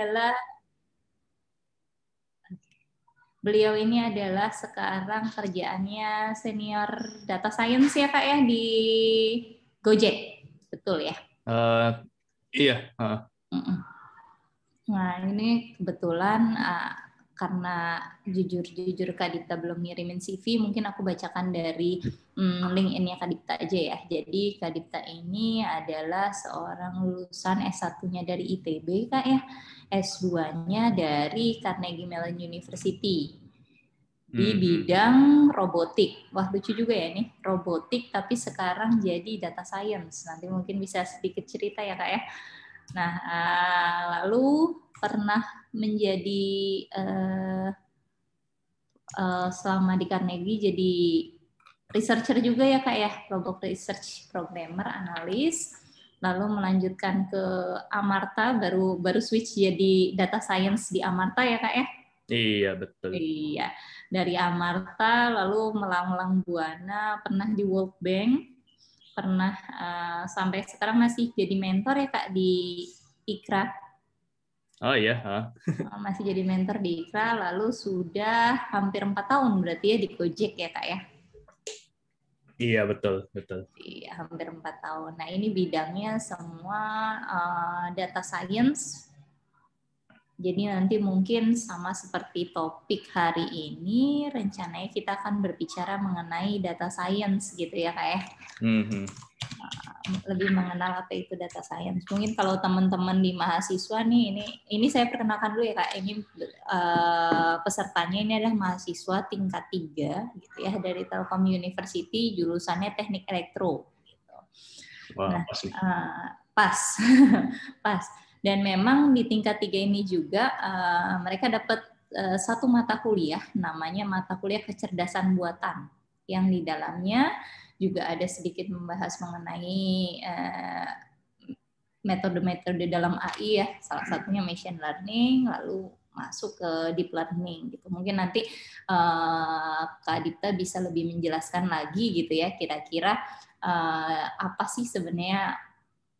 adalah beliau ini adalah sekarang kerjaannya senior data science ya kak ya di Gojek betul ya uh, iya uh. nah ini kebetulan uh, karena jujur-jujur Kak Dita belum ngirimin CV, mungkin aku bacakan dari um, mm, link ini Kak Dita aja ya. Jadi Kak Dita ini adalah seorang lulusan S1-nya dari ITB Kak ya S2-nya dari Carnegie Mellon University di hmm. bidang robotik. Wah lucu juga ya ini robotik tapi sekarang jadi data science. Nanti mungkin bisa sedikit cerita ya Kak ya. Nah, eh, lalu pernah menjadi uh, uh, selama di Carnegie jadi researcher juga ya Kak ya, robot research programmer, analis lalu melanjutkan ke Amarta baru baru switch jadi data science di Amarta ya Kak ya. Iya betul. Iya dari Amarta lalu melanglang buana pernah di World Bank pernah uh, sampai sekarang masih jadi mentor ya kak di Ikra. Oh iya. Huh. Eh, masih jadi mentor di Ikra lalu sudah hampir empat tahun berarti ya di Gojek ya kak ya. Iya betul betul. Iya hampir empat tahun. Nah ini bidangnya semua uh, data science jadi nanti mungkin sama seperti topik hari ini, rencananya kita akan berbicara mengenai data science gitu ya kak ya. Mm-hmm. Lebih mengenal apa itu data science. Mungkin kalau teman-teman di mahasiswa nih, ini ini saya perkenalkan dulu ya kak. Ini uh, pesertanya ini adalah mahasiswa tingkat tiga gitu ya dari Telkom University, jurusannya teknik elektro. Gitu. Wow, nah, pas. Uh, pas. pas. Dan memang di tingkat tiga ini juga uh, mereka dapat uh, satu mata kuliah namanya mata kuliah kecerdasan buatan yang di dalamnya juga ada sedikit membahas mengenai metode eh, metode-metode dalam AI ya salah satunya machine learning lalu masuk ke deep learning gitu. Mungkin nanti uh, Kak Dita bisa lebih menjelaskan lagi gitu ya kira-kira uh, apa sih sebenarnya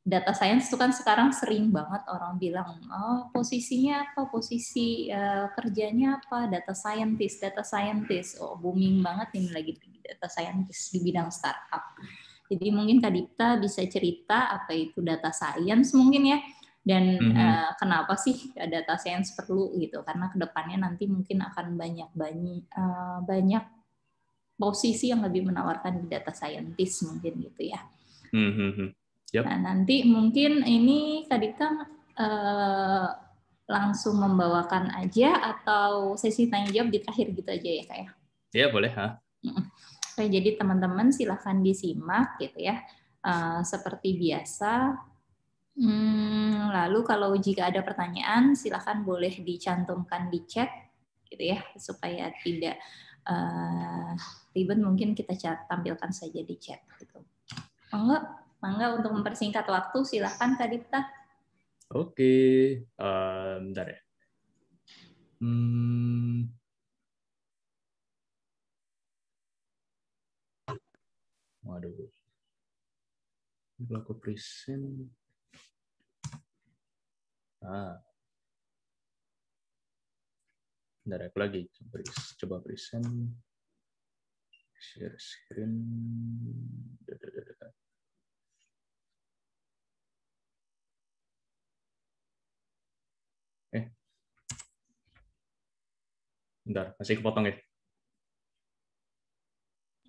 data science itu kan sekarang sering banget orang bilang oh posisinya apa posisi uh, kerjanya apa data scientist data scientist oh booming banget ini lagi data scientist di bidang startup jadi mungkin Kak Dipta bisa cerita apa itu data science mungkin ya dan mm -hmm. uh, kenapa sih data science perlu gitu karena kedepannya nanti mungkin akan banyak banyak uh, eh, banyak posisi yang lebih menawarkan di data scientist mungkin gitu ya. Mm -hmm. Yep. Nah nanti mungkin ini tadi kan eh, langsung membawakan aja atau sesi tanya jawab di terakhir gitu aja ya kayak. ya? Iya boleh ha. Oke, jadi teman-teman silahkan disimak gitu ya. Eh, seperti biasa. Hmm, lalu kalau jika ada pertanyaan silahkan boleh dicantumkan di chat gitu ya supaya tidak eh, ribet mungkin kita tampilkan saja di chat gitu. Oh, Mangga untuk mempersingkat waktu, silahkan Kak Dipta. Oke, okay. Eh, um, bentar ya. Hmm. Waduh. Kalau aku present. Ah. Bentar, aku lagi coba present. Share screen. Bentar, masih kepotong ya?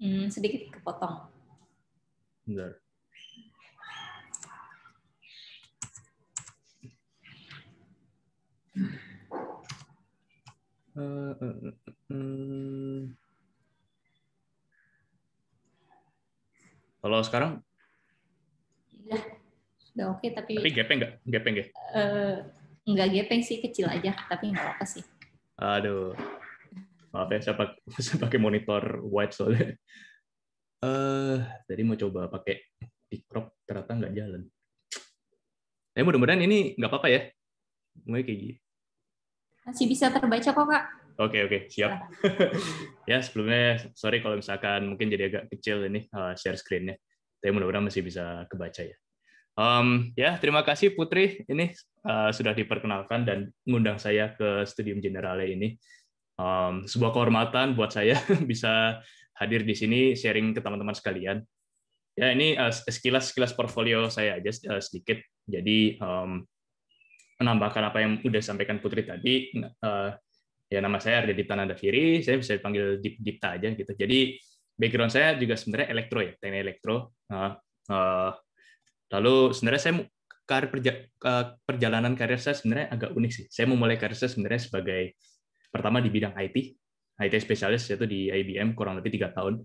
Hmm, sedikit kepotong. Bentar. Kalau sekarang? Ya, udah oke tapi. Tapi gepeng nggak? Gepeng nggak? Ya? Uh, eh, nggak gepeng sih, kecil aja. Tapi nggak apa-apa sih. Aduh maaf ya saya pakai, saya pakai monitor wide soalnya uh, tadi mau coba pakai di ternyata nggak jalan eh mudah-mudahan ini nggak apa-apa ya mulai kayak gini masih bisa terbaca kok kak Oke okay, oke okay. siap. ya sebelumnya sorry kalau misalkan mungkin jadi agak kecil ini uh, share screennya, tapi mudah-mudahan masih bisa kebaca ya. Um, ya terima kasih Putri ini uh, sudah diperkenalkan dan mengundang saya ke Studium Generale ini um, sebuah kehormatan buat saya bisa hadir di sini sharing ke teman-teman sekalian. Ya ini eh, sekilas sekilas portfolio saya aja eh, sedikit. Jadi um, menambahkan apa yang udah sampaikan Putri tadi. Uh, ya nama saya Ardi Tananda Firi, saya bisa dipanggil Dip Dipta aja gitu. Jadi background saya juga sebenarnya elektro ya, teknik elektro. Uh, uh, lalu sebenarnya saya karir perja, perjalanan karir saya sebenarnya agak unik sih. Saya memulai karir saya sebenarnya sebagai pertama di bidang IT, IT spesialis yaitu di IBM kurang lebih tiga tahun.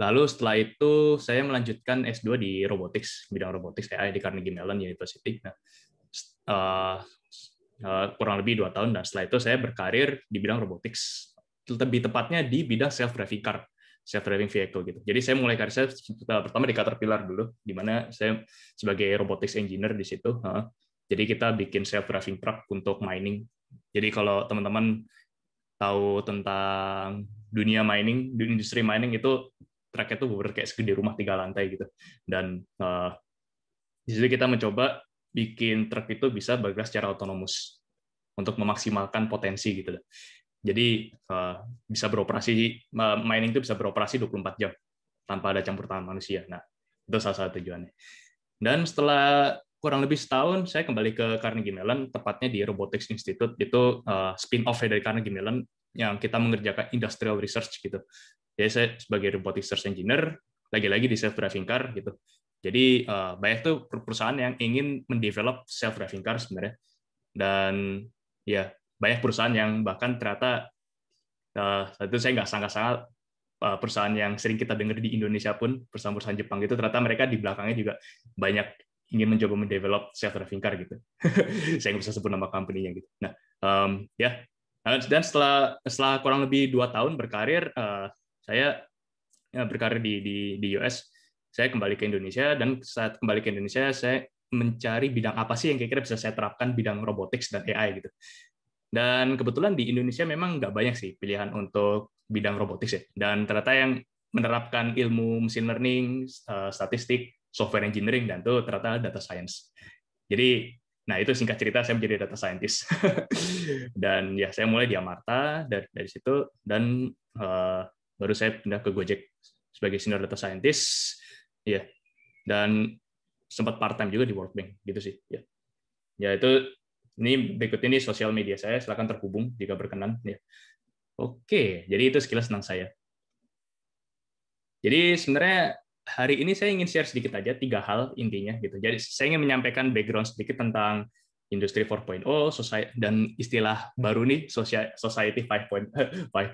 Lalu setelah itu saya melanjutkan S2 di robotics, bidang robotics AI di Carnegie Mellon University. Nah, uh, uh, kurang lebih dua tahun dan setelah itu saya berkarir di bidang robotics, lebih tepatnya di bidang self driving car, self driving vehicle gitu. Jadi saya mulai karir saya eh, pertama di Caterpillar dulu, di mana saya sebagai robotics engineer di situ. Uh, jadi kita bikin self driving truck untuk mining. Jadi kalau teman-teman tahu tentang dunia mining, dunia industri mining itu tracknya tuh bener kayak segede rumah tiga lantai gitu. Dan uh, di situ kita mencoba bikin truk itu bisa bergerak secara otonomus untuk memaksimalkan potensi gitu. Jadi uh, bisa beroperasi mining itu bisa beroperasi 24 jam tanpa ada campur tangan manusia. Nah, itu salah satu tujuannya. Dan setelah kurang lebih setahun saya kembali ke Carnegie Mellon, tepatnya di Robotics Institute. Itu uh, spin-off dari Carnegie Mellon yang kita mengerjakan industrial research gitu. Jadi saya sebagai robotics research engineer, lagi-lagi di self-driving car gitu. Jadi uh, banyak tuh perusahaan yang ingin mendevelop self-driving car sebenarnya. Dan ya banyak perusahaan yang bahkan ternyata uh, itu saya nggak sangka-sangka perusahaan yang sering kita dengar di Indonesia pun perusahaan-perusahaan Jepang itu ternyata mereka di belakangnya juga banyak ingin mencoba mendevelop self driving car gitu. saya nggak bisa sebut nama company-nya gitu. Nah, um, ya yeah. dan setelah setelah kurang lebih dua tahun berkarir, uh, saya ya, berkarir di, di di US, saya kembali ke Indonesia dan saat kembali ke Indonesia saya mencari bidang apa sih yang kira-kira bisa saya terapkan bidang robotics dan AI gitu. Dan kebetulan di Indonesia memang nggak banyak sih pilihan untuk bidang robotics ya. Dan ternyata yang menerapkan ilmu machine learning, eh, statistik, software engineering dan tuh ternyata data science. Jadi nah itu singkat cerita saya menjadi data scientist dan ya saya mulai di Amarta dari, dari situ dan uh, baru saya pindah ke Gojek sebagai senior data scientist ya yeah. dan sempat part time juga di World Bank gitu sih ya yeah. ya itu ini berikut ini sosial media saya silakan terhubung jika berkenan ya. oke jadi itu sekilas tentang saya jadi sebenarnya hari ini saya ingin share sedikit aja tiga hal intinya gitu. Jadi saya ingin menyampaikan background sedikit tentang industri 4.0 dan istilah baru nih society 5.0. Eh,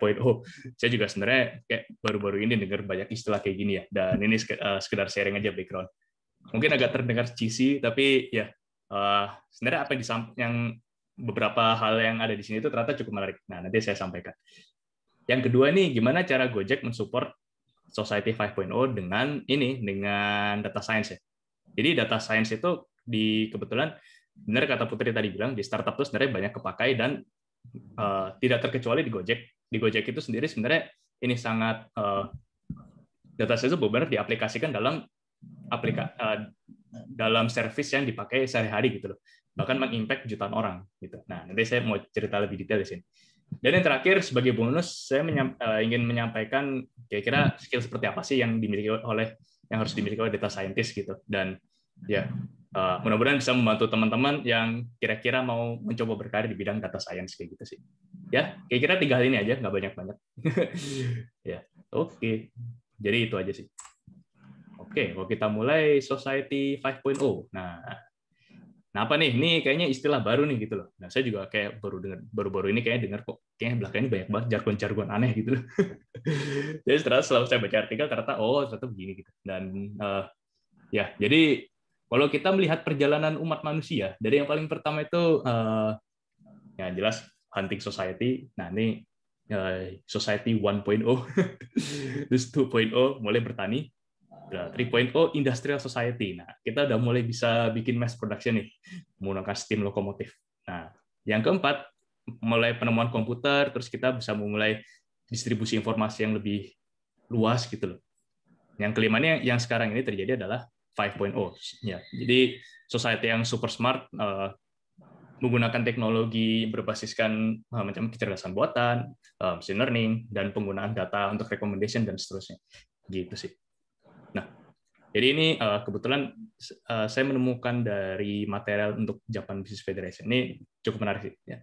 saya juga sebenarnya kayak baru-baru ini dengar banyak istilah kayak gini ya. Dan ini eh, sekedar sharing aja background. Mungkin agak terdengar cheesy tapi ya eh, sebenarnya apa yang, disamp- yang beberapa hal yang ada di sini itu ternyata cukup menarik. Nah, nanti saya sampaikan. Yang kedua nih, gimana cara Gojek mensupport Society 5.0 dengan ini dengan data science ya. Jadi data science itu di kebetulan benar kata Putri tadi bilang di startup itu sebenarnya banyak kepakai dan uh, tidak terkecuali di Gojek. Di Gojek itu sendiri sebenarnya ini sangat uh, data science itu benar diaplikasikan dalam aplika uh, dalam service yang dipakai sehari-hari gitu loh. Bahkan mengimpact jutaan orang gitu. Nah, nanti saya mau cerita lebih detail di sini. Dan yang terakhir sebagai bonus saya menyam, uh, ingin menyampaikan kira-kira skill seperti apa sih yang dimiliki oleh yang harus dimiliki oleh data scientist gitu. Dan ya uh, mudah-mudahan bisa membantu teman-teman yang kira-kira mau mencoba berkarir di bidang data science kayak gitu sih. Ya, kira-kira tiga hal ini aja, nggak banyak-banyak. ya, oke. Okay. Jadi itu aja sih. Oke, okay, kalau kita mulai Society 5.0. Nah, Nah, apa nih? Ini kayaknya istilah baru nih gitu loh. Nah, saya juga kayak baru dengar baru-baru ini kayak dengar kok kayak belakang ini banyak banget jargon-jargon aneh gitu loh. jadi setelah setelah saya baca artikel ternyata oh ternyata begini gitu. Dan uh, ya, jadi kalau kita melihat perjalanan umat manusia dari yang paling pertama itu uh, ya jelas hunting society. Nah, ini uh, society 1.0 terus 2.0 mulai bertani 3.0 nah, industrial society. Nah, kita udah mulai bisa bikin mass production nih menggunakan steam lokomotif. Nah, yang keempat mulai penemuan komputer, terus kita bisa memulai distribusi informasi yang lebih luas gitu loh. Yang kelima kelimanya yang sekarang ini terjadi adalah 5.0. Ya, jadi society yang super smart uh, menggunakan teknologi berbasiskan uh, macam kecerdasan buatan, uh, machine learning, dan penggunaan data untuk recommendation dan seterusnya. Gitu sih. Nah, jadi ini uh, kebetulan uh, saya menemukan dari material untuk Japan Business Federation. Ini cukup menarik sih. Ya.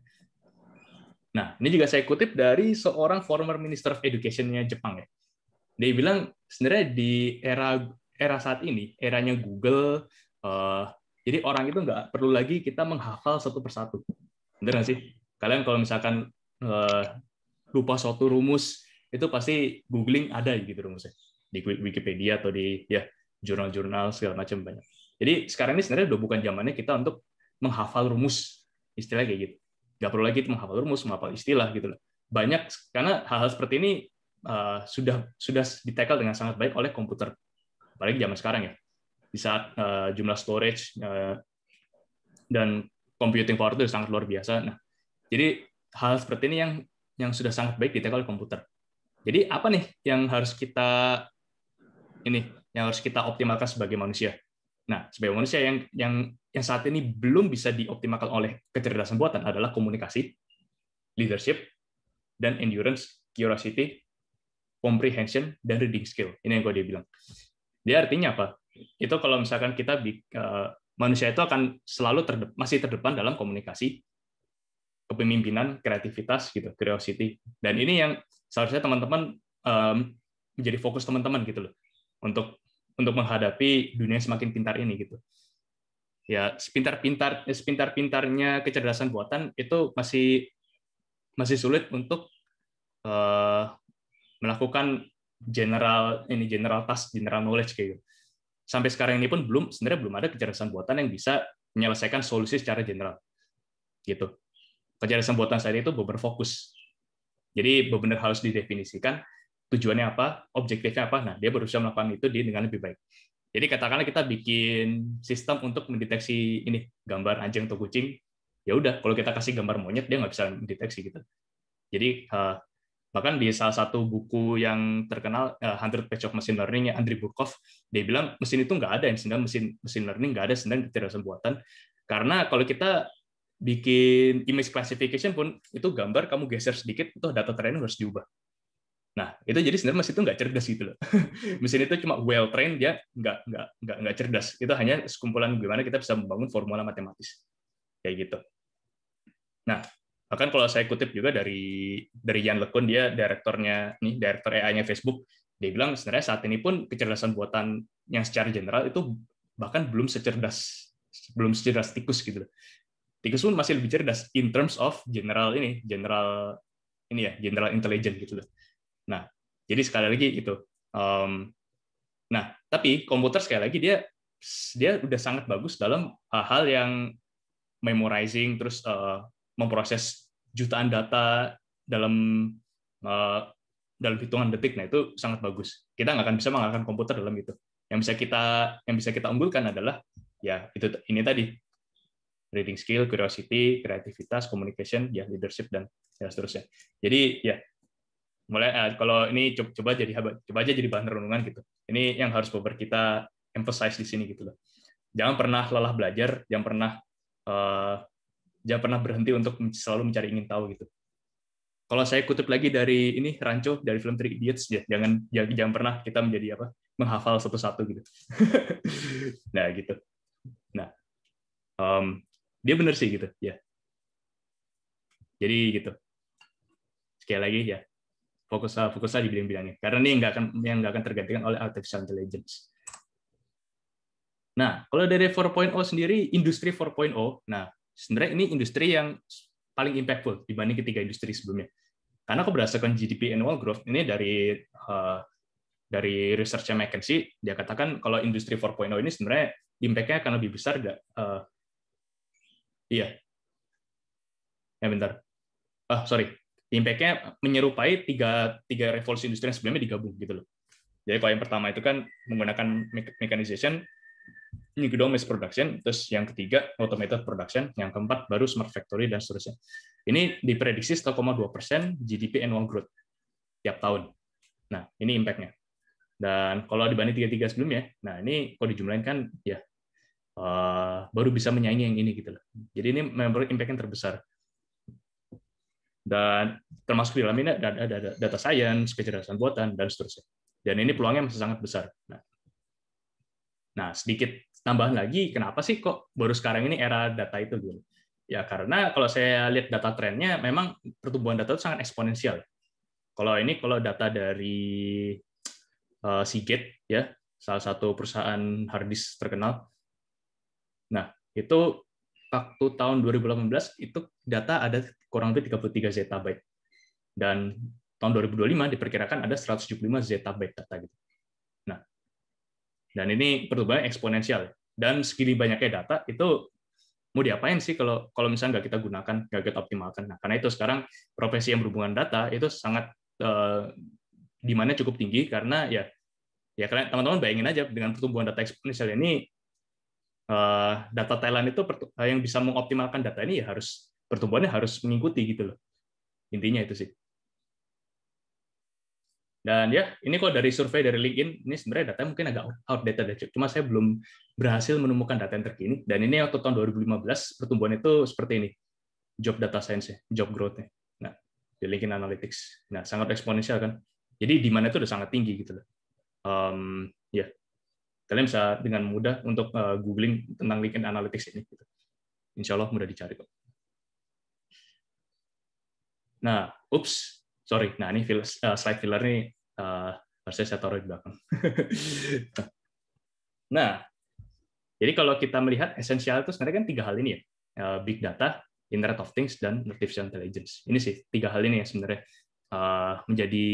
Nah, ini juga saya kutip dari seorang former Minister of Education-nya Jepang ya. Dia bilang sebenarnya di era era saat ini, eranya Google, uh, jadi orang itu nggak perlu lagi kita menghafal satu persatu. Bener nggak sih? Kalian kalau misalkan uh, lupa suatu rumus, itu pasti googling ada gitu rumusnya di Wikipedia atau di ya jurnal-jurnal segala macam banyak. Jadi sekarang ini sebenarnya udah bukan zamannya kita untuk menghafal rumus istilah kayak gitu. Gak perlu lagi menghafal rumus, menghafal istilah gitu. Banyak karena hal-hal seperti ini uh, sudah sudah ditekel dengan sangat baik oleh komputer, apalagi zaman sekarang ya. Di saat uh, jumlah storage uh, dan computing power itu sangat luar biasa. Nah, jadi hal seperti ini yang yang sudah sangat baik ditekel oleh komputer. Jadi apa nih yang harus kita ini yang harus kita optimalkan sebagai manusia. Nah, sebagai manusia yang yang yang saat ini belum bisa dioptimalkan oleh kecerdasan buatan adalah komunikasi, leadership, dan endurance, curiosity, comprehension, dan reading skill. Ini yang gue dia bilang. Dia artinya apa? Itu kalau misalkan kita di eh, manusia itu akan selalu terdep, masih terdepan dalam komunikasi, kepemimpinan, kreativitas, gitu, curiosity. Dan ini yang seharusnya teman-teman menjadi fokus teman-teman gitu loh untuk untuk menghadapi dunia semakin pintar ini gitu. Ya, sepintar-pintar sepintar-pintarnya kecerdasan buatan itu masih masih sulit untuk uh, melakukan general ini general task, general knowledge kayak gitu. Sampai sekarang ini pun belum sebenarnya belum ada kecerdasan buatan yang bisa menyelesaikan solusi secara general. Gitu. Kecerdasan buatan saya itu berfokus. Jadi benar-benar harus didefinisikan tujuannya apa, objektifnya apa. Nah, dia berusaha melakukan itu dengan lebih baik. Jadi katakanlah kita bikin sistem untuk mendeteksi ini gambar anjing atau kucing, ya udah kalau kita kasih gambar monyet dia nggak bisa mendeteksi gitu. Jadi eh, bahkan di salah satu buku yang terkenal eh, Hundred Pages of Machine Learning nya Andrei Burkov dia bilang mesin itu nggak ada yang sebenarnya mesin mesin learning nggak ada sebenarnya kecerdasan buatan karena kalau kita bikin image classification pun itu gambar kamu geser sedikit itu data training harus diubah Nah, itu jadi sebenarnya mesin itu nggak cerdas gitu loh. mesin itu cuma well trained, dia nggak nggak nggak nggak cerdas. Itu hanya sekumpulan gimana kita bisa membangun formula matematis kayak gitu. Nah, bahkan kalau saya kutip juga dari dari Jan Lekun dia direkturnya nih direktur e AI-nya Facebook, dia bilang sebenarnya saat ini pun kecerdasan buatan yang secara general itu bahkan belum secerdas belum secerdas tikus gitu loh. Tikus pun masih lebih cerdas in terms of general ini, general ini ya, general intelligence gitu loh Nah, jadi sekali lagi itu. Um, nah, tapi komputer sekali lagi dia dia udah sangat bagus dalam hal-hal yang memorizing terus uh, memproses jutaan data dalam uh, dalam hitungan detik. Nah, itu sangat bagus. Kita nggak akan bisa mengalahkan komputer dalam itu. Yang bisa kita yang bisa kita unggulkan adalah ya itu ini tadi reading skill, curiosity, kreativitas, communication, ya leadership dan seterusnya. Jadi ya mulai eh, kalau ini coba, jadi coba aja jadi bahan renungan gitu ini yang harus beber kita emphasize di sini gitu loh jangan pernah lelah belajar jangan pernah eh, jangan pernah berhenti untuk selalu mencari ingin tahu gitu kalau saya kutip lagi dari ini Rancho dari film Three Idiots ya jangan jangan pernah kita menjadi apa menghafal satu-satu gitu nah gitu nah um, dia benar sih gitu ya jadi gitu sekali lagi ya fokus eh, fokuslah di bidang-bidangnya karena ini nggak akan yang nggak akan tergantikan oleh artificial intelligence. Nah, kalau dari 4.0 sendiri, industri 4.0, nah sebenarnya ini industri yang paling impactful dibanding ketiga industri sebelumnya. Karena aku berdasarkan GDP annual growth ini dari uh, dari research McKinsey, dia katakan kalau industri 4.0 ini sebenarnya impact-nya akan lebih besar nggak? Uh, iya. Ya bentar. Ah, oh, sorry impact-nya menyerupai tiga, tiga revolusi industri yang sebelumnya digabung gitu loh. Jadi kalau yang pertama itu kan menggunakan mechanization, yang kedua mass production, terus yang ketiga automated production, yang keempat baru smart factory dan seterusnya. Ini diprediksi 1,2 persen GDP annual growth tiap tahun. Nah ini impact-nya. Dan kalau dibanding tiga-tiga sebelumnya, nah ini kalau dijumlahin kan ya eh, baru bisa menyaingi yang ini gitu loh. Jadi ini member impact yang terbesar dan termasuk di dalamnya ada, ada, data science, kecerdasan buatan, dan seterusnya. Dan ini peluangnya masih sangat besar. Nah, nah sedikit tambahan lagi, kenapa sih kok baru sekarang ini era data itu gitu? Ya karena kalau saya lihat data trennya, memang pertumbuhan data itu sangat eksponensial. Kalau ini kalau data dari eh, Seagate ya, salah satu perusahaan harddisk terkenal. Nah, itu waktu tahun 2018 itu data ada kurang lebih 33 zettabyte. Dan tahun 2025 diperkirakan ada 175 zettabyte data gitu. Nah, dan ini pertumbuhan eksponensial. Dan segini banyaknya data itu mau diapain sih kalau kalau misalnya nggak kita gunakan, nggak kita optimalkan. Nah, karena itu sekarang profesi yang berhubungan data itu sangat eh, dimana cukup tinggi karena ya ya kalian teman-teman bayangin aja dengan pertumbuhan data eksponensial ini eh, data Thailand itu yang bisa mengoptimalkan data ini ya harus pertumbuhannya harus mengikuti gitu loh. Intinya itu sih. Dan ya, ini kok dari survei dari LinkedIn, ini sebenarnya data mungkin agak outdated ya, cuma saya belum berhasil menemukan data yang terkini. Dan ini waktu tahun 2015, pertumbuhan itu seperti ini, job data science, job growth-nya. Nah, di LinkedIn Analytics. Nah, sangat eksponensial kan. Jadi di mana itu udah sangat tinggi gitu loh. Um, ya, yeah. kalian bisa dengan mudah untuk eh, googling tentang LinkedIn Analytics ini. Gitu. Insya Allah mudah dicari kok. Nah, ups, sorry. Nah, ini fill, uh, eh, slide filler ini uh, eh, harusnya saya taruh di belakang. nah, jadi kalau kita melihat esensial itu sebenarnya kan tiga hal ini ya. Eh, big data, Internet of Things, dan Artificial Intelligence. Ini sih tiga hal ini yang sebenarnya uh, menjadi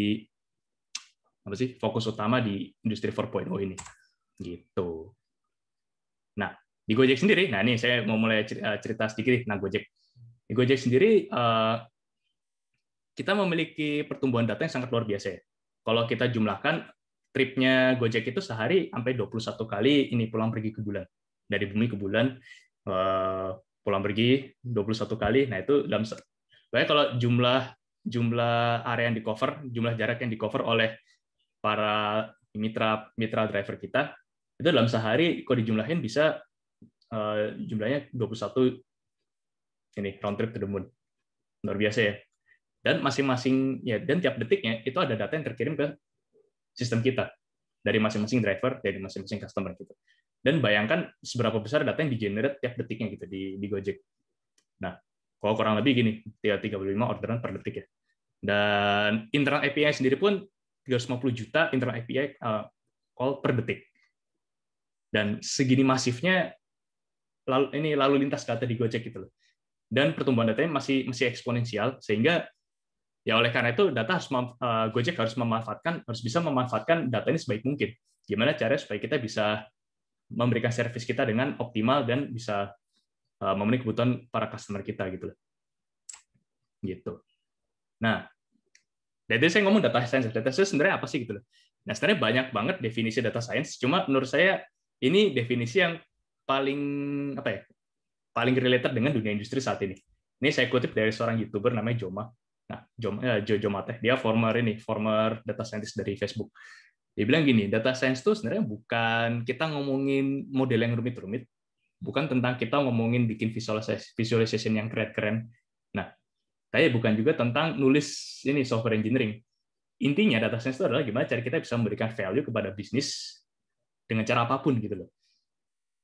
apa sih fokus utama di industri 4.0 ini gitu. Nah di Gojek sendiri, nah ini saya mau mulai cerita sedikit. nih, Nah Gojek, di Gojek sendiri uh, kita memiliki pertumbuhan data yang sangat luar biasa. Ya. Kalau kita jumlahkan tripnya Gojek itu sehari sampai 21 kali ini pulang pergi ke bulan. Dari bumi ke bulan eh, pulang pergi 21 kali. Nah, itu dalam Baik kalau jumlah jumlah area yang di cover, jumlah jarak yang di cover oleh para mitra mitra driver kita itu dalam sehari kalau dijumlahin bisa uh, jumlahnya 21 ini round trip to the moon. Luar biasa ya dan masing-masing ya dan tiap detiknya itu ada data yang terkirim ke sistem kita dari masing-masing driver dari masing-masing customer gitu dan bayangkan seberapa besar data yang di generate tiap detiknya gitu di, di Gojek nah kalau kurang lebih gini 35 orderan per detik ya dan internal API sendiri pun 350 juta internal API eh, call per detik dan segini masifnya lalu ini lalu lintas data di Gojek gitu loh dan pertumbuhan datanya masih masih eksponensial sehingga Ya oleh karena itu data harus eh, Gojek harus memanfaatkan harus bisa memanfaatkan data ini sebaik mungkin. Gimana caranya supaya kita bisa memberikan servis kita dengan optimal dan bisa eh, memenuhi kebutuhan para customer kita gitu Gitu. Nah, dari saya ngomong data science. Data science sebenarnya apa sih gitu loh. Nah, sebenarnya banyak banget definisi data science, cuma menurut saya ini definisi yang paling apa ya? paling related dengan dunia industri saat ini. Ini saya kutip dari seorang YouTuber namanya Joma. Nah, Joe, eh, Mateh dia former ini, former data scientist dari Facebook. Dia bilang gini, data science itu sebenarnya bukan kita ngomongin model yang rumit-rumit, bukan tentang kita ngomongin bikin visualization yang keren-keren. Nah, tapi bukan juga tentang nulis ini software engineering. Intinya data science itu adalah gimana cara kita bisa memberikan value kepada bisnis dengan cara apapun gitu loh.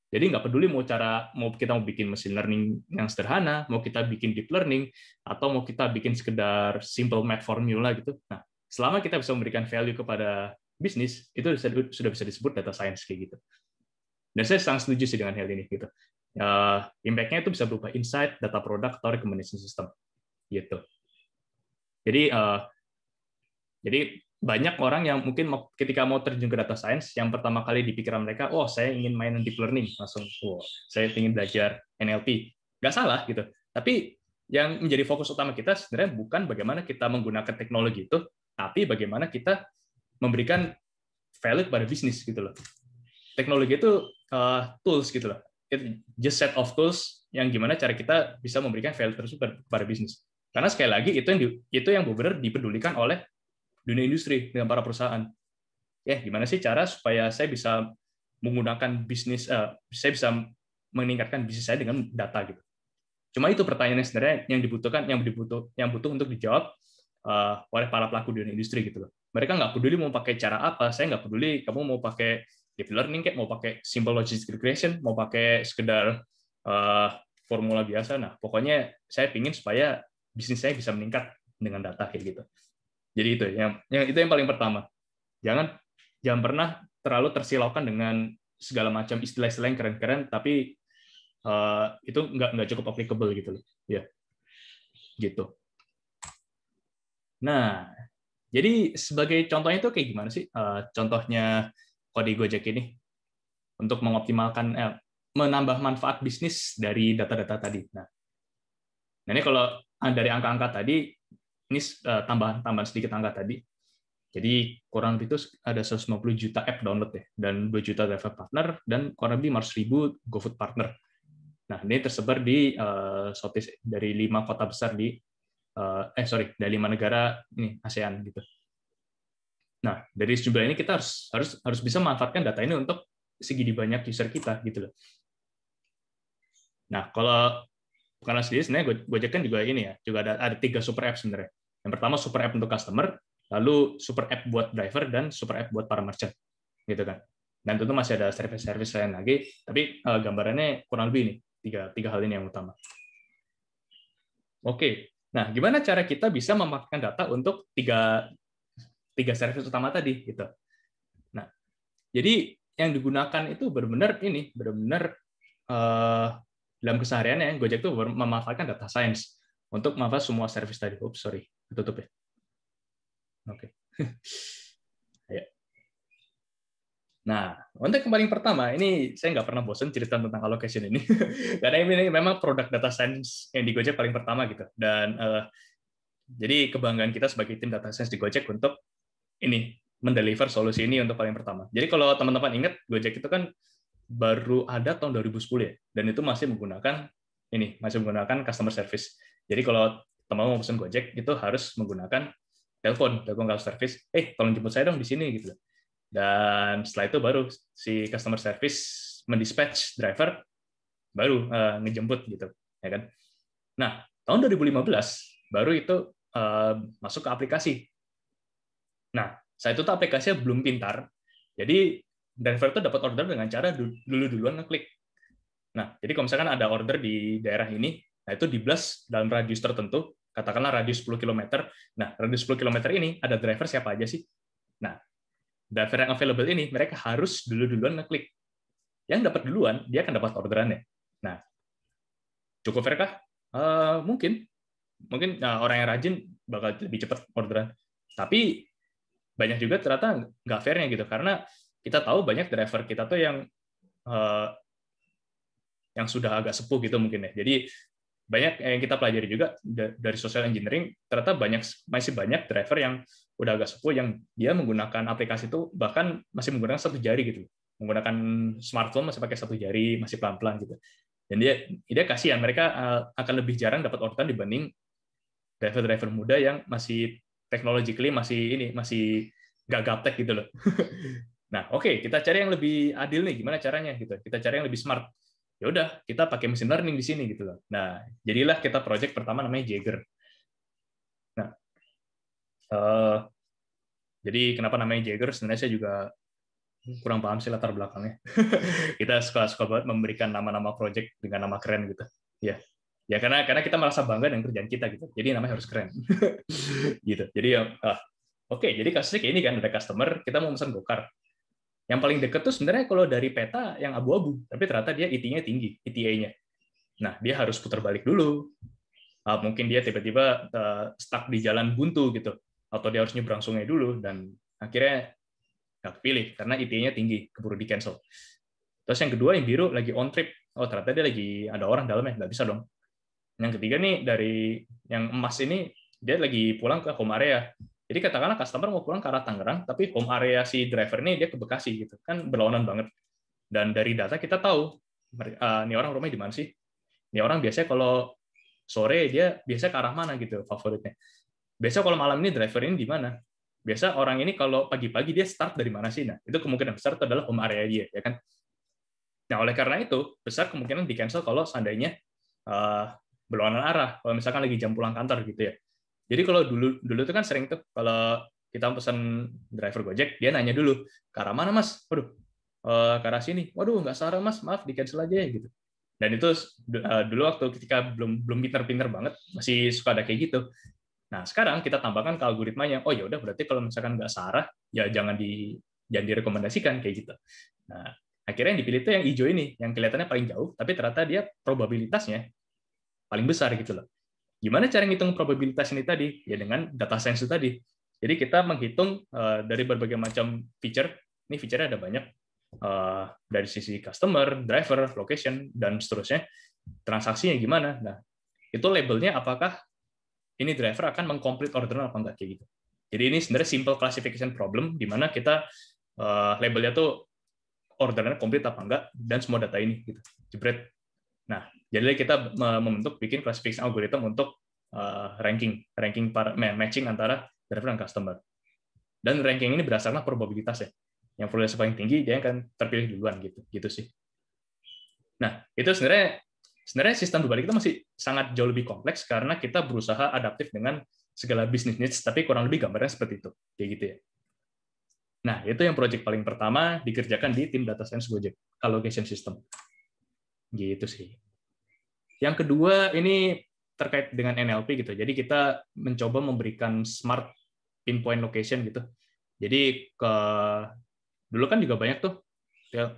Jadi nggak peduli mau cara mau kita mau bikin machine learning yang sederhana, mau kita bikin deep learning, atau mau kita bikin sekedar simple math formula gitu. Nah, selama kita bisa memberikan value kepada bisnis, itu sudah bisa disebut data science kayak gitu. Dan saya sangat setuju sih dengan hal ini gitu. Uh, Impact-nya itu bisa berupa insight, data produk, atau recommendation system gitu. Jadi uh, jadi banyak orang yang mungkin ketika mau terjun ke data science, yang pertama kali di mereka, oh saya ingin main deep learning, langsung, oh saya ingin belajar NLP. Nggak salah gitu. Tapi yang menjadi fokus utama kita sebenarnya bukan bagaimana kita menggunakan teknologi itu, tapi bagaimana kita memberikan value pada bisnis gitu loh. Teknologi itu uh, tools gitu loh. It just set of tools yang gimana cara kita bisa memberikan value tersebut pada bisnis. Karena sekali lagi itu yang di, itu yang benar dipedulikan oleh dunia industri dengan para perusahaan. Ya, gimana sih cara supaya saya bisa menggunakan bisnis, uh, saya bisa meningkatkan bisnis saya dengan data gitu. Cuma itu pertanyaannya sebenarnya yang dibutuhkan, yang dibutuh, yang butuh untuk dijawab uh, oleh para pelaku dunia industri gitu loh. Mereka nggak peduli mau pakai cara apa, saya nggak peduli kamu mau pakai deep learning kayak mau pakai simple logistic regression, mau pakai sekedar uh, formula biasa. Nah, pokoknya saya ingin supaya bisnis saya bisa meningkat dengan data kayak gitu. Jadi itu yang, yang itu yang paling pertama. Jangan jangan pernah terlalu tersilaukan dengan segala macam istilah-istilah yang keren-keren tapi uh, itu nggak nggak cukup applicable gitu loh ya yeah. gitu nah jadi sebagai contohnya itu kayak gimana sih uh, contohnya kode Gojek ini untuk mengoptimalkan eh, menambah manfaat bisnis dari data-data tadi nah, nah ini kalau eh, dari angka-angka tadi ini eh, tambahan tambahan sedikit angka tadi. Jadi kurang lebih itu ada 150 juta app download ya, dan 2 juta driver partner, dan kurang lebih 500 ribu GoFood partner. Nah, ini tersebar di uh, dari lima kota besar di, uh, eh sorry, dari lima negara ini ASEAN gitu. Nah, dari jumlah ini kita harus harus harus bisa manfaatkan data ini untuk segini banyak user kita gitu loh. Nah, kalau bukan sendiri sebenarnya Gojek kan juga ini ya juga ada ada tiga super app sebenarnya yang pertama super app untuk customer lalu super app buat driver dan super app buat para merchant gitu kan dan tentu masih ada service-service lain lagi tapi uh, gambarannya kurang lebih ini tiga tiga hal ini yang utama oke nah gimana cara kita bisa memanfaatkan data untuk tiga tiga service utama tadi gitu nah jadi yang digunakan itu benar-benar ini benar-benar eh, dalam kesehariannya Gojek tuh memanfaatkan data science untuk memanfaatkan semua service tadi. Oops, sorry, tutup ya. Oke. Okay. Ayo. Nah, untuk yang paling pertama, ini saya nggak pernah bosan cerita tentang allocation ini. Karena ini memang produk data science yang di Gojek paling pertama gitu. Dan uh, jadi kebanggaan kita sebagai tim data science di Gojek untuk ini mendeliver solusi ini untuk paling pertama. Jadi kalau teman-teman ingat, Gojek itu kan baru ada tahun 2010 ya, dan itu masih menggunakan ini, masih menggunakan customer service. Jadi kalau teman mau pesan Gojek itu harus menggunakan telepon, telepon customer service. Eh, tolong jemput saya dong di sini gitu. Dan setelah itu baru si customer service mendispatch driver baru uh, ngejemput gitu, ya kan? Nah, tahun 2015 baru itu uh, masuk ke aplikasi. Nah, saya itu aplikasinya belum pintar. Jadi driver itu dapat order dengan cara dulu-duluan ngeklik. Nah, jadi kalau misalkan ada order di daerah ini, nah itu di blast dalam radius tertentu, katakanlah radius 10 km. Nah, radius 10 km ini ada driver siapa aja sih? Nah, driver yang available ini mereka harus dulu-duluan ngeklik. Yang dapat duluan, dia akan dapat orderannya. Nah, cukup fairkah? Uh, eh, mungkin. Mungkin uh, orang yang rajin bakal lebih cepat orderan. Tapi banyak juga ternyata nggak fairnya gitu, karena kita tahu banyak driver kita tuh yang uh, yang sudah agak sepuh gitu mungkin ya. Jadi banyak yang kita pelajari juga dari social engineering ternyata banyak masih banyak driver yang udah agak sepuh yang dia menggunakan aplikasi itu bahkan masih menggunakan satu jari gitu menggunakan smartphone masih pakai satu jari masih pelan pelan gitu dan dia dia kasihan mereka eh, akan lebih jarang dapat orderan dibanding driver driver muda yang masih technologically masih ini masih gagap gaptek gitu loh Nah, oke, okay, kita cari yang lebih adil nih, gimana caranya gitu. Kita cari yang lebih smart. Ya udah, kita pakai machine learning di sini gitu loh. Nah, jadilah kita project pertama namanya Jagger. Nah, uh, jadi kenapa namanya Jagger? Sebenarnya saya juga kurang paham sih latar belakangnya. kita suka suka banget memberikan nama-nama project dengan nama keren gitu. Ya. Yeah. Ya karena karena kita merasa bangga dengan kerjaan kita gitu. Jadi namanya harus keren. gitu. Jadi ya uh, Oke, jadi kasusnya kayak ini kan ada customer, kita mau pesan gokar. Yang paling deket tuh sebenarnya kalau dari peta yang abu-abu, tapi ternyata dia IT-nya e tinggi, ETA-nya. Nah, dia harus putar balik dulu. Ah, mungkin dia tiba-tiba eh, stuck di jalan buntu gitu, atau dia harus nyebrang sungai dulu, dan akhirnya nggak kepilih karena eta nya tinggi, keburu di cancel. Terus yang kedua yang biru lagi on trip, oh ternyata dia lagi ada orang dalamnya, nggak bisa dong. Yang ketiga nih dari yang emas ini dia lagi pulang ke home area, jadi katakanlah customer mau pulang ke arah Tangerang, tapi home area si driver ini dia ke Bekasi gitu, kan berlawanan banget. Dan dari data kita tahu, eh, ini orang rumahnya di mana sih? Ini orang biasanya kalau sore dia biasa ke arah mana gitu favoritnya. Biasa kalau malam ini driver ini di mana? Biasa orang ini kalau pagi-pagi dia start dari mana sih? Nah, itu kemungkinan besar itu adalah home area dia, ya kan? Nah, oleh karena itu, besar kemungkinan di-cancel kalau seandainya uh, berlawanan arah, kalau misalkan lagi jam pulang kantor gitu ya jadi kalau dulu dulu itu kan sering tuh kalau kita pesan driver Gojek, dia nanya dulu, ke arah mana mas? Waduh, eh, ke arah sini. Waduh, nggak salah mas, maaf, di cancel aja ya gitu. Dan itu eh, dulu waktu ketika belum belum pinter-pinter banget, masih suka ada kayak gitu. Nah sekarang kita tambahkan ke algoritmanya, oh ya udah berarti kalau misalkan nggak searah, ya jangan di jangan direkomendasikan kayak gitu. Nah akhirnya yang dipilih itu yang hijau ini, yang kelihatannya paling jauh, tapi ternyata dia probabilitasnya paling besar gitu loh. Gimana cara ngitung probabilitas ini tadi? Ya dengan data science itu tadi. Jadi kita menghitung uh, dari berbagai macam feature. Ini feature ada banyak. Uh, dari sisi customer, driver, location, dan seterusnya. Transaksinya gimana? Nah, itu labelnya apakah ini driver akan mengcomplete orderan apa enggak kayak gitu. Jadi ini sebenarnya simple classification problem di mana kita uh, labelnya tuh orderannya komplit apa enggak dan semua data ini gitu. Jebret. Nah, jadi kita membentuk bikin classification algorithm untuk eh, ranking, ranking para, matching antara driver dan customer. Dan ranking ini berdasarkan probabilitas ya. Yang probabilitas paling tinggi dia akan terpilih duluan gitu, gitu sih. Nah itu sebenarnya sebenarnya sistem berbalik kita masih sangat jauh lebih kompleks karena kita berusaha adaptif dengan segala bisnis needs, tapi kurang lebih gambarnya seperti itu, kayak gitu ya. Nah, itu yang project paling pertama dikerjakan di tim data science project allocation system. Gitu sih. Yang kedua ini terkait dengan NLP gitu. Jadi kita mencoba memberikan smart pinpoint location gitu. Jadi ke dulu kan juga banyak tuh ya,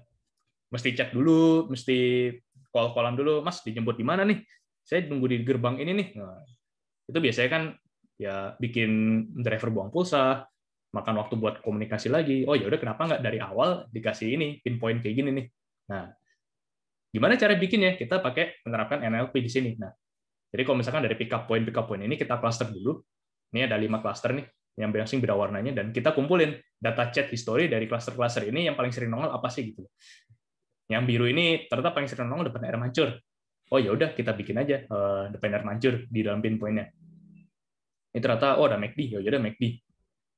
mesti chat dulu, mesti call callan dulu, Mas dijemput di mana nih? Saya tunggu di gerbang ini nih. Nah, itu biasanya kan ya bikin driver buang pulsa, makan waktu buat komunikasi lagi. Oh ya udah kenapa nggak dari awal dikasih ini pinpoint kayak gini nih? Nah Gimana cara bikinnya? Kita pakai menerapkan NLP di sini. Nah, jadi kalau misalkan dari pick up point pick up point ini kita cluster dulu. Ini ada lima cluster nih yang biasanya beda warnanya dan kita kumpulin data chat history dari cluster-cluster ini yang paling sering nongol apa sih gitu. Yang biru ini ternyata paling sering nongol depan air mancur. Oh ya udah kita bikin aja uh, depan air mancur di dalam pin pointnya Ini ternyata oh ada MACD, ya udah MACD.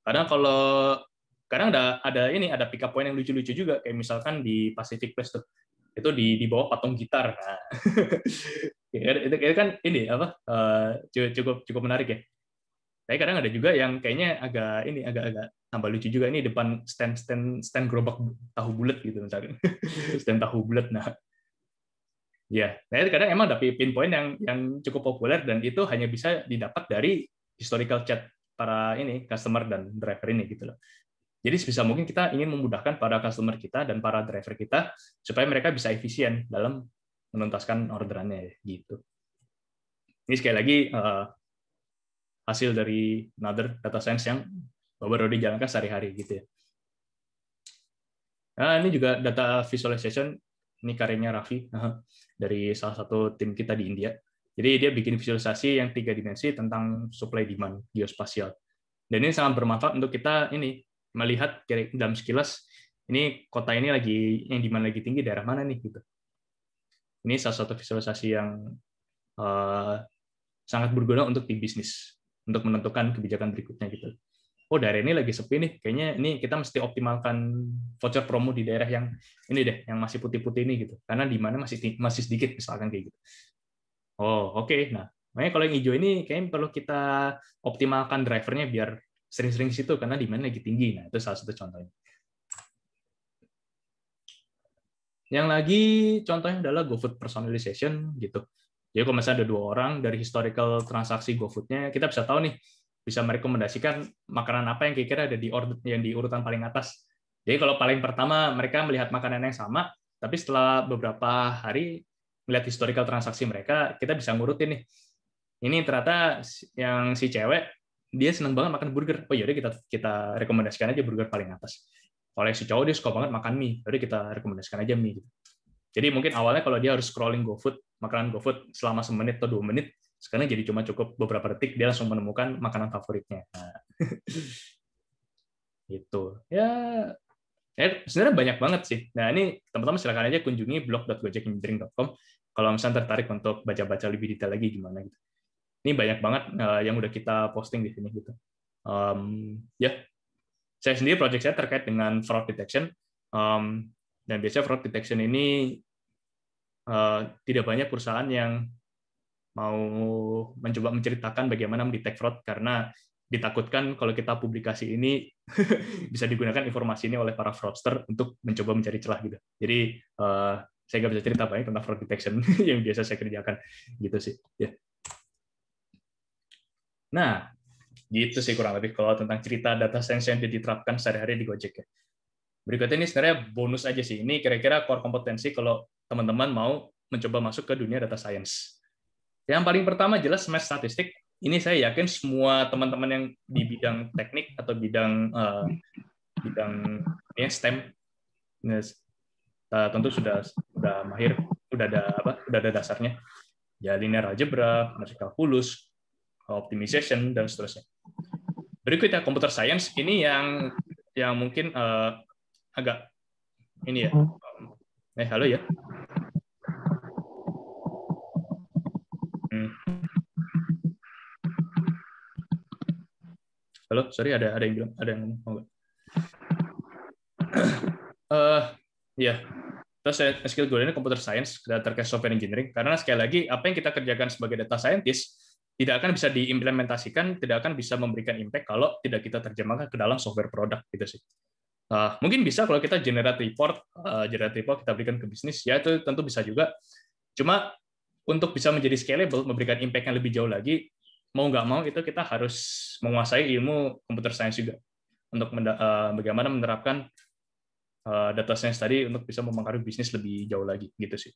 Kadang kalau kadang ada ada ini ada pick up point yang lucu-lucu juga kayak misalkan di Pacific Place tuh itu di di bawah patung gitar nah. itu, itu kan ini apa eh, cukup cukup menarik ya tapi kadang ada juga yang kayaknya agak ini agak-agak tambah lucu juga ini depan stand stand stand gerobak tahu bulat gitu misalnya stand tahu bulat nah ya nah kadang emang ada pinpoint yang yang cukup populer dan itu hanya bisa didapat dari historical chat para ini customer dan driver ini gitu loh jadi sebisa mungkin kita ingin memudahkan para customer kita dan para driver kita supaya mereka bisa efisien dalam menuntaskan orderannya gitu. Ini sekali lagi eh, hasil dari another data science yang baru dijalankan sehari-hari gitu ya. Nah, ini juga data visualization ini karyanya Raffi dari salah satu tim kita di India. Jadi dia bikin visualisasi yang tiga dimensi tentang supply demand geospasial. Dan ini sangat bermanfaat untuk kita ini melihat dalam sekilas ini kota ini lagi yang di mana lagi tinggi daerah mana nih gitu. Ini salah satu visualisasi yang uh, sangat berguna untuk di bisnis untuk menentukan kebijakan berikutnya gitu. Oh daerah ini lagi sepi nih, kayaknya ini kita mesti optimalkan voucher promo di daerah yang ini deh, yang masih putih-putih ini gitu, karena di mana masih masih sedikit misalkan kayak gitu. Oh oke, okay. nah makanya kalau yang hijau ini kayaknya perlu kita optimalkan drivernya biar sering-sering di situ karena demand lagi tinggi. Nah, itu salah satu contohnya. Yang lagi contohnya adalah GoFood personalization gitu. Jadi kalau misalnya ada dua orang dari historical transaksi GoFood-nya, kita bisa tahu nih, bisa merekomendasikan makanan apa yang kira-kira ada di order, yang di urutan paling atas. Jadi kalau paling pertama mereka melihat makanan yang sama, tapi setelah beberapa hari melihat historical transaksi mereka, kita bisa ngurutin nih. Ini ternyata yang si cewek dia senang banget makan burger. Oh yaudah kita kita rekomendasikan aja burger paling atas. Kalau si cowok dia suka banget makan mie, yaudah kita rekomendasikan aja mie. Gitu. Jadi mungkin awalnya kalau dia harus scrolling GoFood, makanan GoFood selama semenit atau dua menit, sekarang jadi cuma cukup beberapa detik dia langsung menemukan makanan favoritnya. Nah. itu Ya, ya sebenarnya banyak banget sih. Nah ini teman-teman silakan aja kunjungi blog.gojekindring.com kalau misalnya tertarik untuk baca-baca lebih detail lagi gimana gitu. Ini banyak banget eh, yang udah kita posting di sini gitu. Um, ya, yeah. saya sendiri project saya terkait dengan fraud detection um, dan biasanya fraud detection ini uh, tidak banyak perusahaan yang mau mencoba menceritakan bagaimana mendetek fraud karena ditakutkan kalau kita publikasi ini bisa digunakan informasi ini oleh para fraudster untuk mencoba mencari celah gitu. Jadi uh, saya nggak bisa cerita banyak tentang fraud detection yang biasa saya kerjakan gitu sih. Yeah. Nah, gitu sih kurang lebih kalau tentang cerita data science yang diterapkan sehari-hari di Gojek. Ya. Berikutnya ini sebenarnya bonus aja sih. Ini kira-kira core kompetensi kalau teman-teman mau mencoba masuk ke dunia data science. Yang paling pertama jelas math statistik. Ini saya yakin semua teman-teman yang di bidang teknik atau bidang uh, bidang ya STEM uh, tentu sudah sudah mahir, sudah ada apa? Sudah ada dasarnya. Ya linear algebra, matematika kalkulus, optimization dan seterusnya. Berikutnya computer science ini yang yang mungkin uh, agak ini ya. Eh halo ya. Hmm. Halo, sorry ada ada yang bilang ada yang ngomong oh, Uh, ya. Yeah. Terus eh, skill gue ini computer science data terkait software engineering karena sekali lagi apa yang kita kerjakan sebagai data scientist tidak akan bisa diimplementasikan, tidak akan bisa memberikan impact kalau tidak kita terjemahkan ke dalam software produk gitu sih. Uh, mungkin bisa kalau kita generate report, uh, generate report kita berikan ke bisnis, ya itu tentu bisa juga. Cuma untuk bisa menjadi scalable, memberikan impact yang lebih jauh lagi, mau nggak mau itu kita harus menguasai ilmu komputer science juga untuk uh, bagaimana menerapkan uh, data science tadi untuk bisa memengaruhi bisnis lebih jauh lagi gitu sih.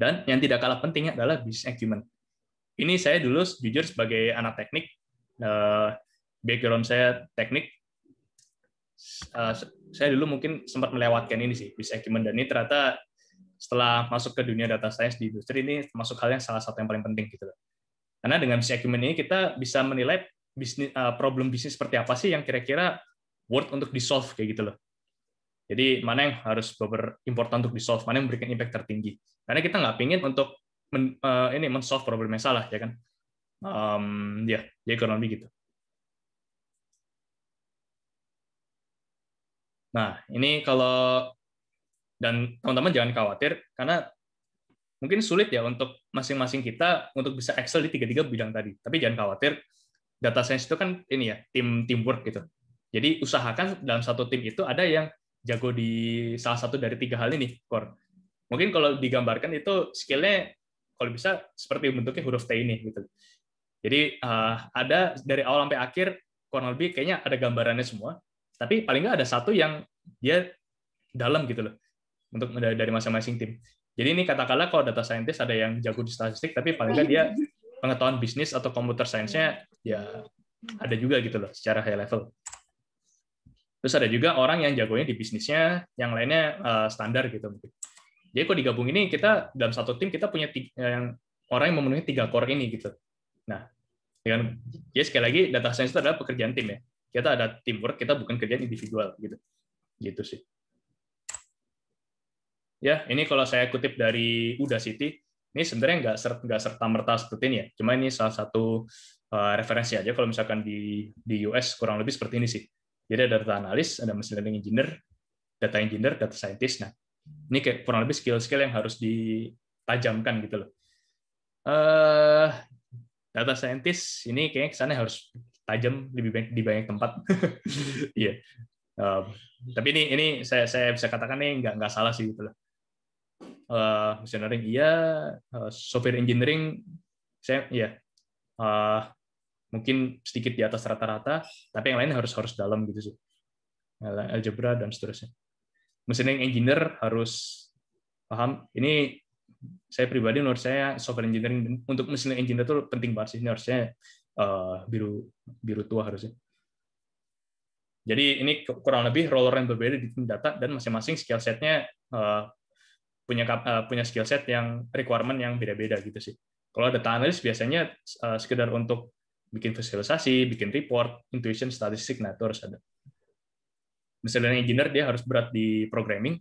Dan yang tidak kalah pentingnya adalah business acumen ini saya dulu jujur sebagai anak teknik, eh, background saya teknik, eh, saya dulu mungkin sempat melewatkan ini sih, bisa acumen. Dan ini ternyata setelah masuk ke dunia data science di industri, ini masuk hal yang salah satu yang paling penting. gitu Karena dengan bisa acumen ini kita bisa menilai bisnis, eh, problem bisnis seperti apa sih yang kira-kira worth untuk di-solve, kayak gitu loh. Jadi mana yang harus beber important untuk di solve, mana yang memberikan impact tertinggi. Karena kita nggak pingin untuk men, uh, ini men-solve problemnya salah ya kan. Um, ya, yeah, jadi kurang gitu. Nah, ini kalau dan teman-teman jangan khawatir karena mungkin sulit ya untuk masing-masing kita untuk bisa excel di tiga-tiga bidang tadi. Tapi jangan khawatir, data science itu kan ini ya, tim teamwork gitu. Jadi usahakan dalam satu tim itu ada yang jago di salah satu dari tiga hal ini, core. Mungkin kalau digambarkan itu skillnya kalau bisa seperti bentuknya huruf T ini gitu. Jadi uh, ada dari awal sampai akhir kurang lebih kayaknya ada gambarannya semua. Tapi paling nggak ada satu yang dia dalam gitu loh untuk dari masing-masing tim. Jadi ini katakanlah kalau data scientist ada yang jago di statistik, tapi paling nggak dia pengetahuan bisnis atau komputer sainsnya ya ada juga gitu loh secara high level. Terus ada juga orang yang jagonya di bisnisnya, yang lainnya uh, standar gitu mungkin. Jadi kalau digabung ini kita dalam satu tim kita punya tiga, eh, yang orang yang memenuhi tiga core ini gitu. Nah, dengan ya sekali lagi data science itu adalah pekerjaan tim ya. Kita ada teamwork, kita bukan kerjaan individual gitu. Gitu sih. Ya, ini kalau saya kutip dari Uda City, ini sebenarnya nggak serta, nggak serta merta seperti ini ya. Cuma ini salah satu uh, referensi aja kalau misalkan di di US kurang lebih seperti ini sih. Jadi ada data analis, ada machine learning engineer, data engineer, data scientist. Nah, ini kayak kurang lebih skill-skill yang harus ditajamkan gitu loh. Uh, data scientist ini kayaknya kesannya harus tajam lebih banyak di banyak tempat. Iya. yeah. Uh, tapi ini ini saya saya bisa katakan nih nggak nggak salah sih gitu loh. Uh, eh, engineering iya, uh, software engineering saya ya uh, mungkin sedikit di atas rata-rata, tapi yang lain harus harus dalam gitu sih. Algebra dan seterusnya. Machine engineer harus paham. Ini saya pribadi menurut saya software engineering untuk mesin engineer itu penting banget sih. Ini harusnya uh, biru biru tua harusnya. Jadi ini kurang lebih roller yang berbeda di tim data dan masing-masing skill setnya uh, punya uh, punya skill set yang requirement yang beda-beda gitu sih. Kalau data analis biasanya uh, sekedar untuk bikin visualisasi, bikin report, intuition, statistik, nah itu harus ada misalnya engineer dia harus berat di programming,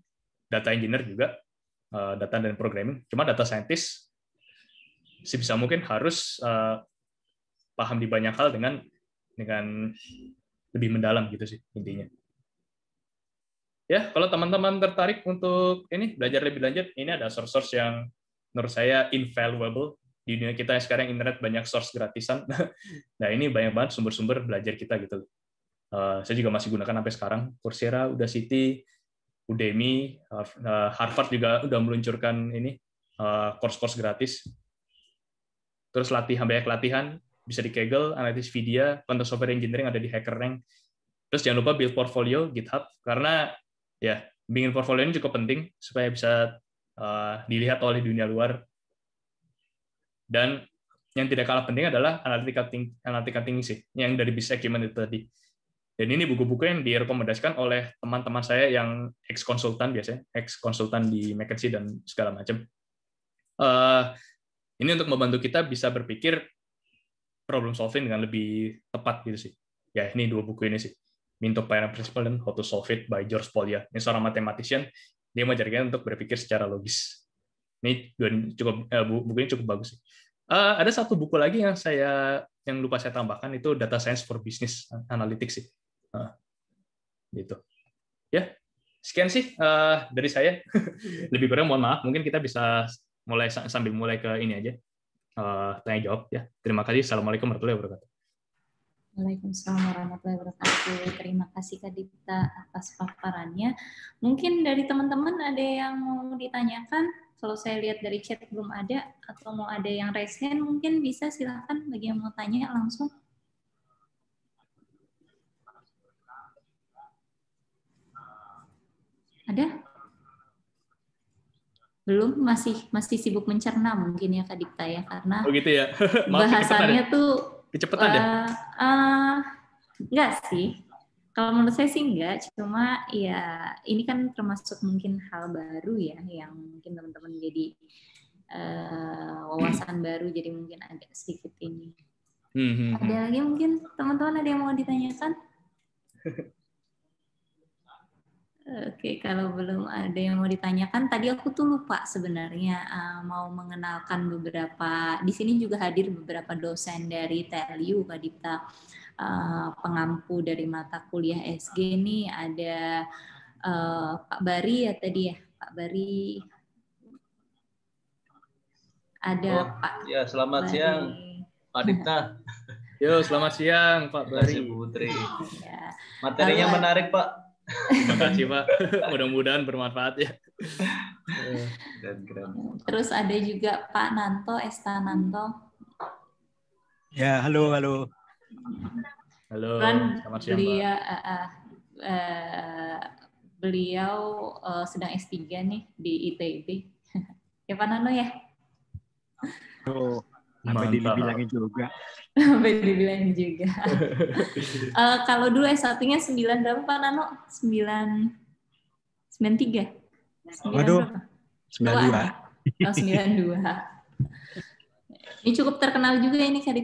data engineer juga eh, data dan programming. Cuma data scientist bisa mungkin harus eh, paham di banyak hal dengan dengan lebih mendalam gitu sih intinya. Ya, kalau teman-teman tertarik untuk ini belajar lebih lanjut, ini ada source-source yang menurut saya invaluable di dunia kita yang sekarang internet banyak source gratisan. nah, ini banyak banget sumber-sumber belajar kita gitu loh. Eh, saya juga masih gunakan sampai sekarang. Coursera, Udacity, Udemy, eh, Harvard juga udah meluncurkan ini eh, course-course gratis. Terus latihan banyak latihan bisa di Kaggle, analisis video, content software engineering ada di HackerRank. Terus jangan lupa build portfolio GitHub karena ya bikin portfolio ini cukup penting supaya bisa uh, dilihat oleh dunia luar. Dan yang tidak kalah penting adalah analitik thinking, analytical thinking sih, yang dari bisa acumen itu tadi. Dan ini buku-buku yang direkomendasikan oleh teman-teman saya yang ex-konsultan biasanya, ex-konsultan di McKinsey dan segala macam. Eh, ini untuk membantu kita bisa berpikir problem solving dengan lebih tepat gitu sih. Ya, ini dua buku ini sih. Minto Parent Principle dan How to Solve It by George Polya. Ini seorang matematikian dia mengajarkan untuk berpikir secara logis. Ini cukup eh, buku bukunya cukup bagus sih. Eh, ada satu buku lagi yang saya yang lupa saya tambahkan itu Data Science for Business Analytics sih. Ah, gitu. Ya, sekian sih uh, dari saya. Lebih kurang mohon maaf. Mungkin kita bisa mulai sambil mulai ke ini aja. Uh, tanya jawab ya. Terima kasih. Assalamualaikum warahmatullahi wabarakatuh. Waalaikumsalam warahmatullahi wabarakatuh. Terima kasih Kak Dita atas paparannya. Mungkin dari teman-teman ada yang mau ditanyakan? Kalau saya lihat dari chat belum ada, atau mau ada yang raise hand mungkin bisa silakan bagi yang mau tanya langsung. Ada? Belum masih masih sibuk mencerna mungkin ya Kak Dikta ya karena Oh gitu ya. Maaf, ya. tuh kecepatan uh, ya? Uh, enggak sih. Kalau menurut saya sih enggak, cuma ya ini kan termasuk mungkin hal baru ya yang mungkin teman-teman jadi uh, wawasan baru jadi mungkin agak sedikit ini. Hmm, hmm, hmm, ada lagi mungkin teman-teman ada yang mau ditanyakan? Oke, kalau belum ada yang mau ditanyakan, tadi aku tuh lupa sebenarnya uh, mau mengenalkan beberapa. Di sini juga hadir beberapa dosen dari TLU, Kak Dipta, uh, pengampu dari mata kuliah SG nih ada uh, Pak Bari ya tadi ya, Pak Bari. Ada oh, Pak. Ya, selamat Bari. siang, Pak Dipta. Yo, selamat siang Pak Bari. Terima kasih, Putri. Ya. Materinya Halo. menarik, Pak. Terima kasih Pak. Mudah-mudahan bermanfaat ya. Terus ada juga Pak Nanto, Esta Nanto. Ya, halo, halo. Halo. Kan selamat siang, belia, Pak. Uh, uh, beliau uh, sedang S3 nih di ITB. ya Pak Nano ya? Oh. Sampai dibilangin juga. Sampai dibilangin juga. uh, eh, kalau dulu S1-nya 9 berapa, Pak Nano? 9... 93? 9 Waduh, 92. Oh, 92. ini cukup terkenal juga ini Kak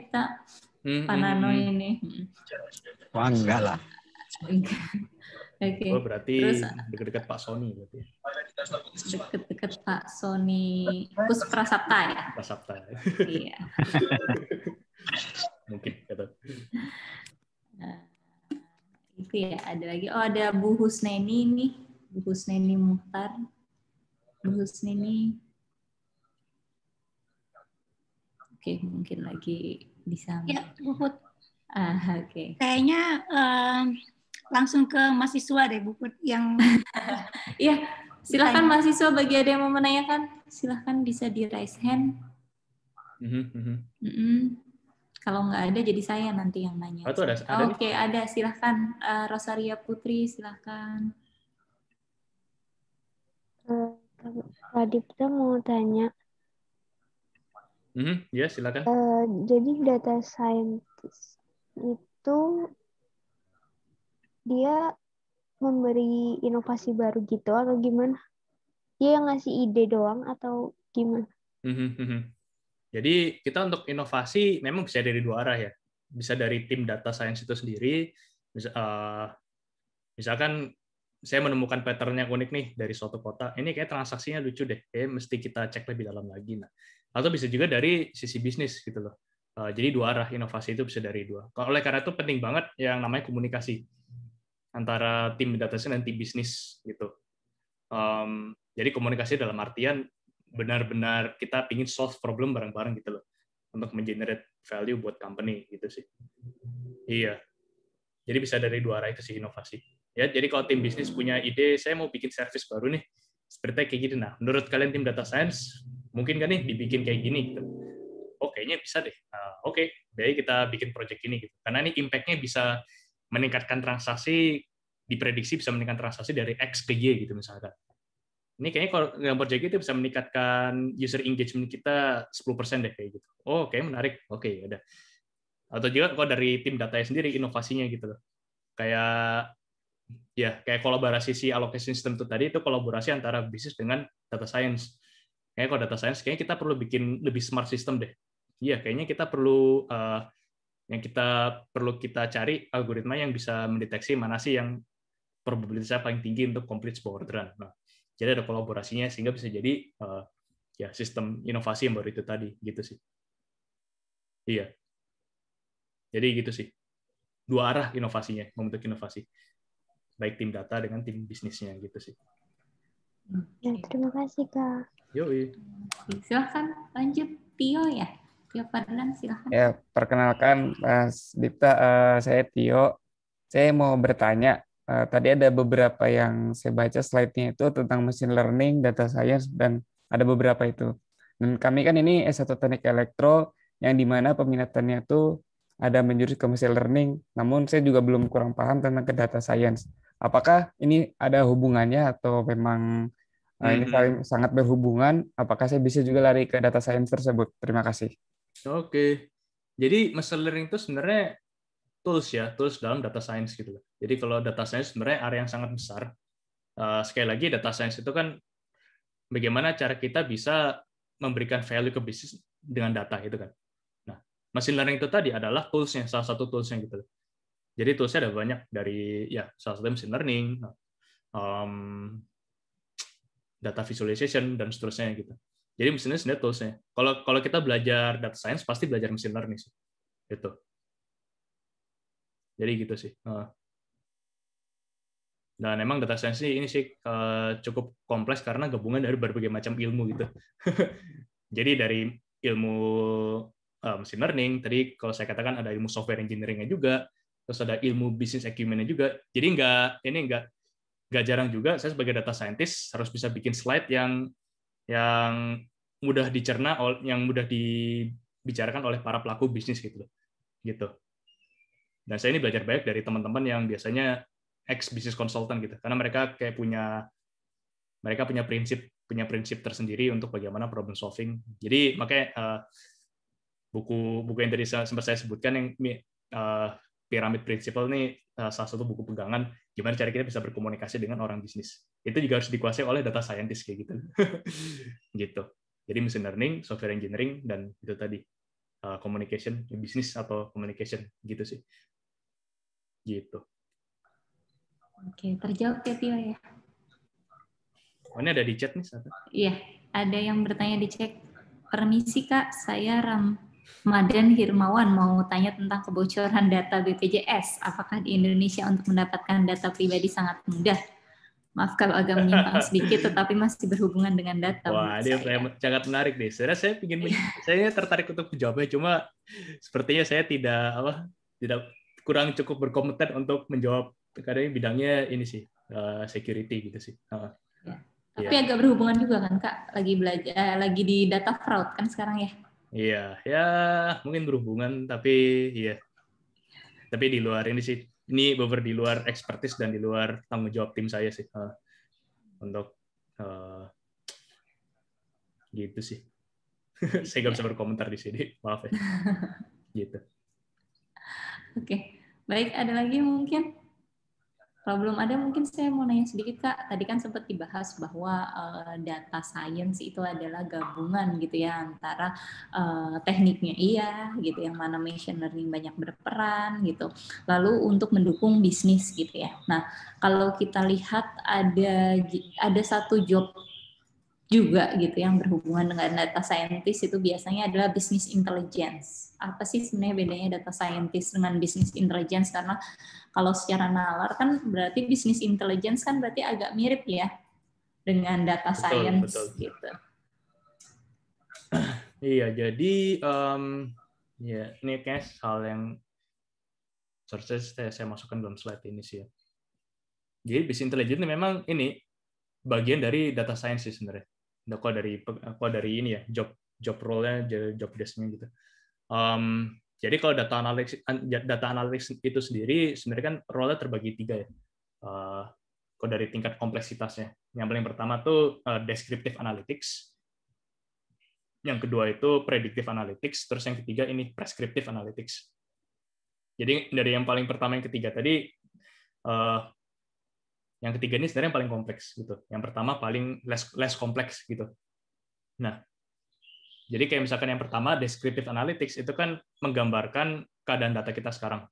hmm, Pak hmm, Nano -hmm. Panano ini. Wah, enggak lah. Oke. Okay. Oh, berarti dekat-dekat Pak Sony berarti. Ya? Deket-deket Pak Sony Kus Prasapta ya? Prasapta. Iya. Mungkin gitu. Nah, itu ya, ada lagi. Oh, ada Bu Husneni nih. Bu Husneni Muhtar. Bu Husneni. Oke, mungkin lagi bisa. Ya, Bu Put. Ah, oke. Kayaknya eh, langsung ke mahasiswa deh Bu yang Iya, Silahkan mahasiswa bagi ada yang mau menanyakan, silahkan bisa di raise hand. Mm-hmm. Mm-hmm. Kalau nggak ada, jadi saya nanti yang nanya. Oh, ada, ada oh, Oke, okay, ada. Silahkan. Uh, Rosaria Putri, silahkan. Uh, mau tanya. Mm-hmm. Ya, yeah, silakan. Uh, jadi data scientist itu dia memberi inovasi baru gitu atau gimana? Dia yang ngasih ide doang atau gimana? Mhm, mhm. Jadi kita untuk inovasi memang bisa dari dua arah ya. Bisa dari tim data science itu sendiri. Eh, misalkan saya menemukan pattern yang unik nih dari suatu kota. Ini kayak transaksinya lucu deh. Kayaknya mesti kita cek lebih dalam lagi. Nah, atau bisa juga dari sisi bisnis gitu loh. Eh, jadi dua arah inovasi itu bisa dari dua. Oleh karena itu penting banget yang namanya komunikasi antara tim data science dan tim bisnis gitu. Um, jadi komunikasi dalam artian benar-benar kita ingin solve problem bareng-bareng gitu loh untuk mengenerate value buat company gitu sih. Iya. Jadi bisa dari dua arah itu sih inovasi. Ya, jadi kalau tim bisnis punya ide, saya mau bikin service baru nih, seperti kayak gini. Gitu. Nah, menurut kalian tim data science, mungkin kan nih dibikin kayak gini gitu. Oh, kayaknya bisa deh. Nah, Oke, okay. jadi kita bikin project ini gitu. Karena ini impact-nya bisa meningkatkan transaksi diprediksi bisa meningkatkan transaksi dari X ke Y gitu misalkan. Ini kayaknya kalau yang project itu bisa meningkatkan user engagement kita 10% deh kayak gitu. Oh, oke okay, menarik. Oke, okay, ya udah. Atau juga kalau dari tim data sendiri inovasinya gitu loh. Kayak ya kayak kolaborasi si allocation system itu tadi itu kolaborasi antara bisnis dengan data science. Kayak kalau data science kayaknya kita perlu bikin lebih smart system deh. Iya, kayaknya kita perlu uh, yang kita perlu kita cari algoritma yang bisa mendeteksi mana sih yang probabilitasnya paling tinggi untuk complete sebuah orderan. Nah, jadi ada kolaborasinya sehingga bisa jadi uh, ya sistem inovasi yang baru itu tadi gitu sih. Iya. Jadi gitu sih. Dua arah inovasinya, membentuk inovasi. Baik tim data dengan tim bisnisnya gitu sih. Ya, terima kasih, Kak. Yo, Silakan lanjut Pio ya. Tio Fadlan silahkan. Ya, perkenalkan Mas Dipta, uh, saya Tio. Saya mau bertanya, uh, tadi ada beberapa yang saya baca slide-nya itu tentang machine learning, data science, dan ada beberapa itu. Dan kami kan ini S1 Teknik Elektro, yang dimana peminatannya itu ada menjurus ke machine learning, namun saya juga belum kurang paham tentang ke data science. Apakah ini ada hubungannya atau memang hmm. ini mm-hmm. sangat berhubungan. Apakah saya bisa juga lari ke data science tersebut? Terima kasih. Oke. Jadi machine learning itu sebenarnya tools ya, tools dalam data science gitu. Jadi kalau data science sebenarnya area yang sangat besar. Eh, sekali lagi data science itu kan bagaimana cara kita bisa memberikan value ke bisnis dengan data gitu kan. Nah, machine learning itu tadi adalah toolsnya, salah satu toolsnya gitu. Jadi toolsnya ada banyak dari ya salah satu machine learning, data visualization dan seterusnya gitu. Jadi mesinnya sendiri toolsnya. Kalau kalau kita belajar data science pasti belajar mesin learning sih. Itu. Jadi gitu sih. Nah memang data science ini sih eh, cukup kompleks karena gabungan dari berbagai macam ilmu gitu. Jadi dari ilmu eh, mesin learning, tadi kalau saya katakan ada ilmu software engineering-nya juga, terus ada ilmu business acumen-nya juga. Jadi nggak ini nggak nggak jarang juga saya sebagai data scientist harus bisa bikin slide yang yang mudah dicerna yang mudah dibicarakan oleh para pelaku bisnis gitu gitu dan saya ini belajar banyak dari teman-teman yang biasanya ex bisnis konsultan gitu karena mereka kayak punya mereka punya prinsip punya prinsip tersendiri untuk bagaimana problem solving jadi makanya eh, buku buku yang tadi sempat saya sebutkan yang uh, piramid prinsipal ini eh, salah satu buku pegangan gimana cara kita bisa berkomunikasi dengan orang bisnis itu juga harus dikuasai oleh data scientist kayak gitu gitu jadi machine learning software engineering dan itu tadi uh, communication bisnis atau communication gitu sih gitu oke terjawab ya Tio ya oh, ini ada di chat nih satu iya ada yang bertanya di chat permisi kak saya Ram Maden Hirmawan mau tanya tentang kebocoran data BPJS. Apakah di Indonesia untuk mendapatkan data pribadi sangat mudah? Maaf kalau agak menyimpang sedikit, tetapi masih berhubungan dengan data. Wah, ini saya. sangat menarik deh. Sebenarnya saya ingin, iya. saya tertarik untuk menjawabnya, cuma sepertinya saya tidak apa, tidak kurang cukup berkompeten untuk menjawab. Kadang bidangnya ini sih eh, security gitu sih. Ya. Tapi iya. agak berhubungan juga kan kak, lagi belajar, eh, lagi di data fraud kan sekarang ya? Iya, ya mungkin berhubungan, tapi iya, tapi di luar ini sih ini beber di luar ekspertis dan di luar tanggung jawab tim saya sih uh, untuk uh, gitu sih saya nggak bisa iya. berkomentar di sini maaf ya gitu oke okay. baik ada lagi mungkin kalau belum ada, mungkin saya mau nanya sedikit, Kak. Tadi kan sempat dibahas bahwa uh, data science itu adalah gabungan gitu ya antara uh, tekniknya iya, gitu, yang mana machine learning banyak berperan gitu. Lalu untuk mendukung bisnis gitu ya. Nah, kalau kita lihat ada ada satu job juga gitu yang berhubungan dengan data scientist itu biasanya adalah business intelligence. Apa sih sebenarnya bedanya data scientist dengan business intelligence? Karena kalau secara nalar kan berarti business intelligence kan berarti agak mirip ya dengan data betul, science betul. gitu. Iya, jadi um, ya ini kayak hal yang sources saya, saya masukkan dalam slide ini sih ya. Jadi business intelligence memang ini bagian dari data science sih sebenarnya. Nah, kalau dari kalau dari ini ya job job role-nya job desk gitu. Um, jadi kalau data analisis data analis itu sendiri sebenarnya kan role-nya terbagi tiga ya. Uh, kalau dari tingkat kompleksitasnya. Yang paling pertama tuh uh, descriptive analytics. Yang kedua itu predictive analytics, terus yang ketiga ini prescriptive analytics. Jadi dari yang paling pertama yang ketiga tadi uh, yang ketiga ini sebenarnya yang paling kompleks gitu. Yang pertama paling less less kompleks gitu. Nah, jadi kayak misalkan yang pertama descriptive analytics itu kan menggambarkan keadaan data kita sekarang.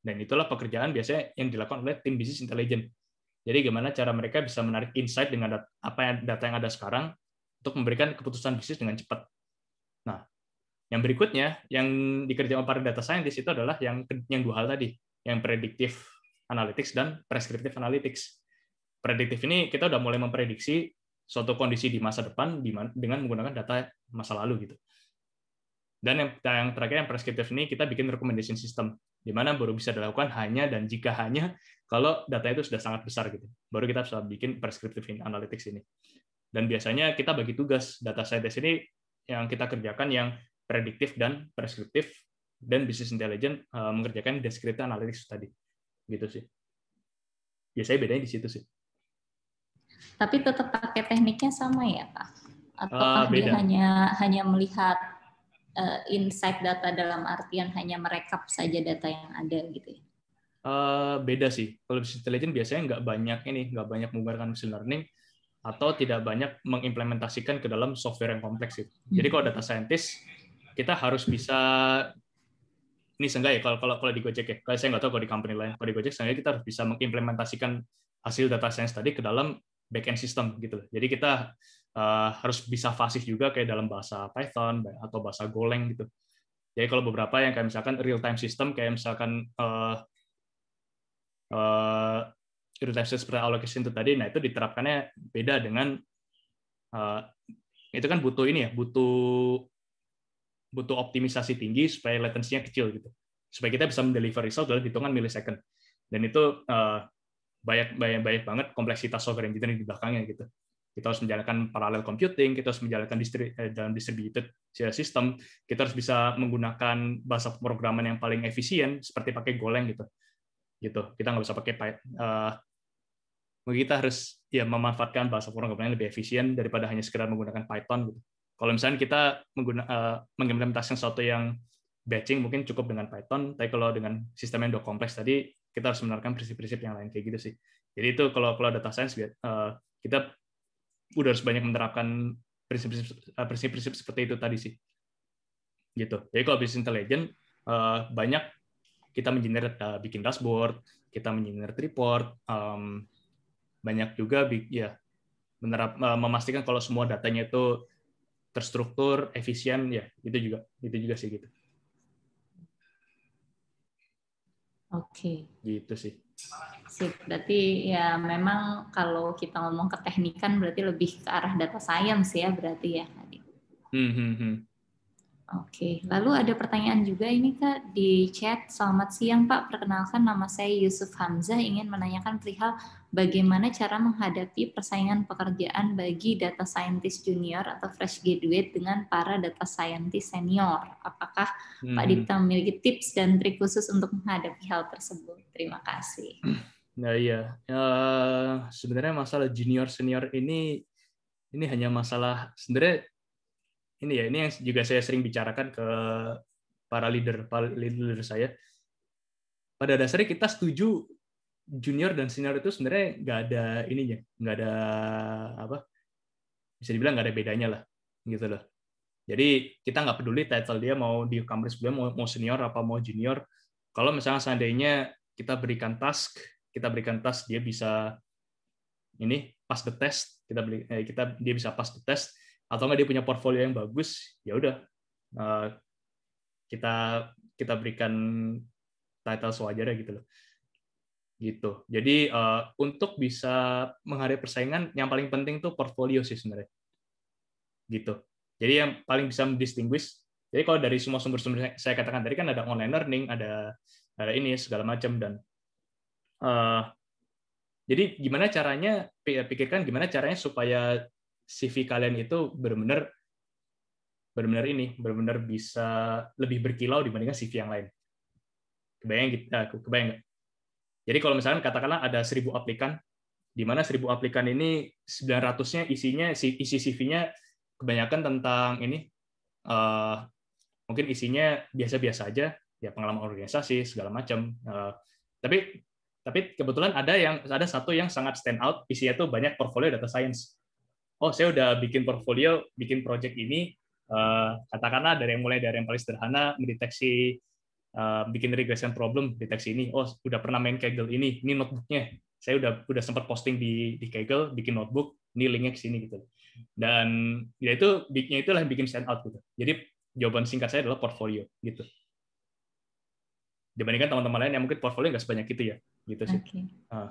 Dan itulah pekerjaan biasanya yang dilakukan oleh tim bisnis intelijen. Jadi gimana cara mereka bisa menarik insight dengan data, apa yang data yang ada sekarang untuk memberikan keputusan bisnis dengan cepat. Nah, yang berikutnya yang dikerjakan para data scientist itu adalah yang yang dua hal tadi, yang prediktif analytics dan prescriptive analytics. Prediktif ini kita udah mulai memprediksi suatu kondisi di masa depan dengan menggunakan data masa lalu gitu. Dan yang, yang terakhir yang prescriptive ini kita bikin recommendation system di mana baru bisa dilakukan hanya dan jika hanya kalau data itu sudah sangat besar gitu. Baru kita bisa bikin prescriptive analytics ini. Dan biasanya kita bagi tugas data scientist ini yang kita kerjakan yang prediktif dan prescriptive dan business intelligence eh, mengerjakan descriptive analytics tadi gitu sih biasanya bedanya di situ sih tapi tetap pakai tekniknya sama ya pak atau uh, dia hanya hanya melihat uh, insight data dalam artian hanya merekap saja data yang ada gitu ya uh, beda sih kalau machine intelligence biasanya nggak banyak ini nggak banyak menggunakan machine learning atau tidak banyak mengimplementasikan ke dalam software yang kompleks itu. Jadi hmm. kalau data scientist kita harus bisa ini seenggak ya kalau kalau kalau di Gojek ya kalau saya nggak tahu kalau di company lain kalau di Gojek seenggaknya kita harus bisa mengimplementasikan hasil data science tadi ke dalam backend system gitu jadi kita uh, harus bisa fasih juga kayak dalam bahasa Python atau bahasa Golang gitu jadi kalau beberapa yang kayak misalkan real time system kayak misalkan uh, eh, uh, eh, real time system allocation itu tadi nah itu diterapkannya beda dengan uh, itu kan butuh ini ya butuh butuh optimisasi tinggi supaya latensinya kecil gitu supaya kita bisa mendeliver result dalam hitungan milisecond dan itu uh, banyak banyak banyak banget kompleksitas software engineering di belakangnya gitu kita harus menjalankan paralel computing, kita harus menjalankan distri eh, dalam distributed system, kita harus bisa menggunakan bahasa pemrograman yang paling efisien seperti pakai Golang gitu. Gitu. Kita nggak bisa pakai uh, kita harus ya memanfaatkan bahasa pemrograman yang lebih efisien daripada hanya sekedar menggunakan Python gitu. Kalau misalnya kita mengguna, uh, mengimplementasikan sesuatu yang batching mungkin cukup dengan Python, tapi kalau dengan sistem yang udah kompleks tadi, kita harus menerapkan prinsip-prinsip yang lain kayak gitu sih. Jadi itu kalau kalau data science uh, kita udah harus banyak menerapkan prinsip-prinsip uh, seperti itu tadi sih. Gitu. Jadi kalau business intelligence uh, banyak kita mengenerate uh, bikin dashboard, kita mengenerate report, um, banyak juga ya menerap memastikan kalau semua datanya itu terstruktur, efisien, ya itu juga, itu juga sih gitu. Oke. Okay. Gitu sih. Sip, berarti ya memang kalau kita ngomong ke teknikan berarti lebih ke arah data science ya berarti ya. Hmm, hmm, hmm. Oke, lalu ada pertanyaan juga ini Kak di chat. Selamat siang Pak, perkenalkan nama saya Yusuf Hamzah ingin menanyakan perihal bagaimana cara menghadapi persaingan pekerjaan bagi data scientist junior atau fresh graduate dengan para data scientist senior. Apakah hmm. Pak mhm. Dita memiliki tips dan trik khusus untuk menghadapi hal tersebut? Terima kasih. Nah iya, uh, sebenarnya masalah junior senior ini ini hanya masalah sebenarnya ini ya ini yang juga saya sering bicarakan ke para leader para leader saya. Pada dasarnya kita setuju junior dan senior itu sebenarnya nggak ada ininya, nggak ada apa? Bisa dibilang nggak ada bedanya lah, gitu loh. Jadi kita nggak peduli title dia mau di kampus dia mau, senior apa mau junior. Kalau misalnya seandainya kita berikan task, kita berikan task dia bisa ini pas the test, kita beli, eh, kita dia bisa pas the test atau nggak dia punya portfolio yang bagus, ya udah eh, kita kita berikan title sewajarnya gitu loh gitu. Jadi uh, untuk bisa menghadapi persaingan yang paling penting tuh portfolio sih sebenarnya. Gitu. Jadi yang paling bisa mendistinguish. Jadi kalau dari semua sumber-sumber yang saya katakan tadi kan ada online learning, ada ada ini segala macam dan uh, jadi gimana caranya pikirkan gimana caranya supaya CV kalian itu benar-benar benar-benar ini benar-benar bisa lebih berkilau dibandingkan CV yang lain. Kebayang kita, eh, kebayang jadi kalau misalkan katakanlah ada 1000 aplikan, di mana 1000 aplikan ini 900-nya isinya isi CV-nya kebanyakan tentang ini uh, mungkin isinya biasa-biasa aja, ya pengalaman organisasi segala macam. Uh, tapi tapi kebetulan ada yang ada satu yang sangat stand out, isinya tuh banyak portfolio data science. Oh, saya udah bikin portfolio, bikin project ini, uh, katakanlah dari yang mulai dari yang paling sederhana mendeteksi Eh, bikin regression problem deteksi ini oh udah pernah main Kaggle ini ini notebooknya saya udah udah sempat posting di di Kaggle bikin notebook ini linknya ke sini gitu dan ya itu bikinnya itulah yang bikin stand out gitu jadi jawaban singkat saya adalah portfolio gitu dibandingkan teman-teman lain yang mungkin portfolio nggak sebanyak itu ya gitu sih okay. uh.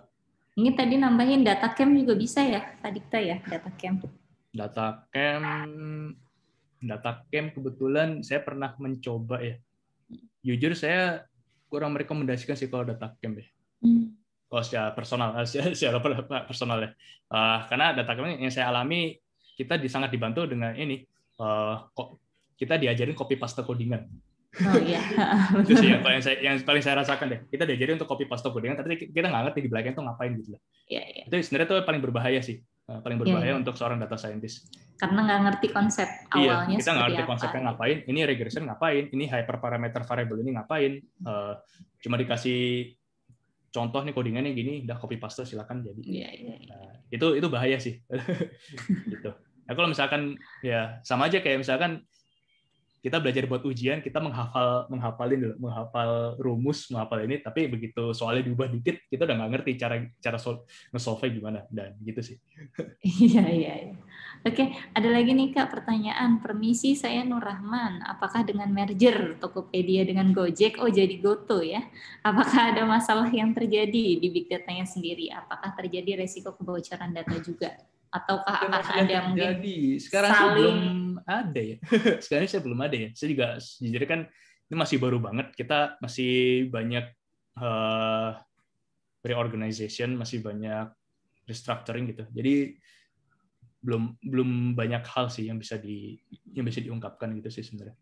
ini tadi nambahin data camp juga bisa ya kita ya data camp data camp data camp kebetulan saya pernah mencoba ya jujur saya kurang merekomendasikan sih kalau data camp ya. Hmm. Kalau secara personal, secara, personal ya. Uh, karena data camp yang saya alami kita sangat dibantu dengan ini uh, kita diajarin copy paste codingan. Oh iya. itu sih yang paling saya yang paling saya rasakan deh. Kita diajarin untuk copy paste codingan, tapi kita nggak ngerti di belakang itu ngapain gitu lah. Yeah, yeah. Itu sebenarnya tuh paling berbahaya sih, eh, paling iya, berbahaya yeah, yeah. untuk seorang data scientist karena nggak ngerti konsep iya, awalnya iya, kita nggak ngerti apa. konsepnya ngapain gitu. ini regression ngapain ini hyperparameter variable ini ngapain uh, cuma dikasih contoh nih codingannya gini udah copy paste silakan jadi iya, iya, iya. Nah, itu itu bahaya sih gitu nah kalau misalkan ya sama aja kayak misalkan kita belajar buat ujian kita menghafal menghafalin dulu menghafal rumus menghafal ini tapi begitu soalnya diubah dikit kita udah nggak ngerti cara cara ngesolve gimana dan gitu sih iya iya, iya. Oke, ada lagi nih Kak pertanyaan. Permisi saya Nur Rahman, apakah dengan merger Tokopedia dengan Gojek oh jadi Goto ya? Apakah ada masalah yang terjadi di big datanya sendiri? Apakah terjadi resiko kebocoran data juga? Ataukah akan ada mungkin terjadi. sekarang saling... belum ada ya. sekarang saya belum ada ya. Saya juga jujur kan ini masih baru banget. Kita masih banyak uh, reorganization, masih banyak restructuring gitu. Jadi belum belum banyak hal sih yang bisa di yang bisa diungkapkan gitu sih sebenarnya.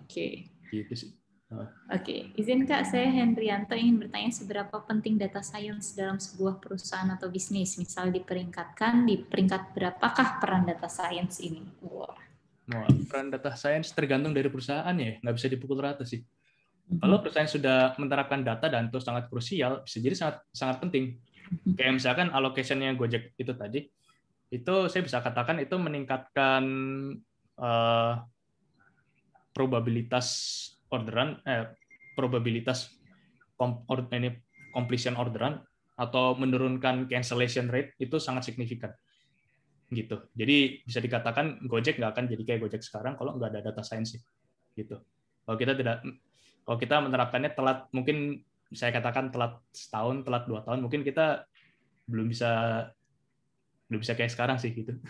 Oke. Okay. Gitu sih. Oke, okay. izin Kak, saya Hendrianto ingin bertanya seberapa penting data science dalam sebuah perusahaan atau bisnis, misal diperingkatkan, di peringkat berapakah peran data science ini? Wow. peran data science tergantung dari perusahaan ya, nggak bisa dipukul rata sih. Mhm. Kalau perusahaan sudah menerapkan data dan itu sangat krusial, bisa jadi sangat sangat penting. Mhm. Kayak misalkan allocation yang Gojek itu tadi, itu saya bisa katakan itu meningkatkan uh, probabilitas orderan eh, probabilitas kom or, ini completion orderan atau menurunkan cancellation rate itu sangat signifikan gitu jadi bisa dikatakan Gojek nggak akan jadi kayak Gojek sekarang kalau nggak ada data science gitu kalau kita tidak kalau kita menerapkannya telat mungkin saya katakan telat setahun telat dua tahun mungkin kita belum bisa udah bisa kayak sekarang sih gitu.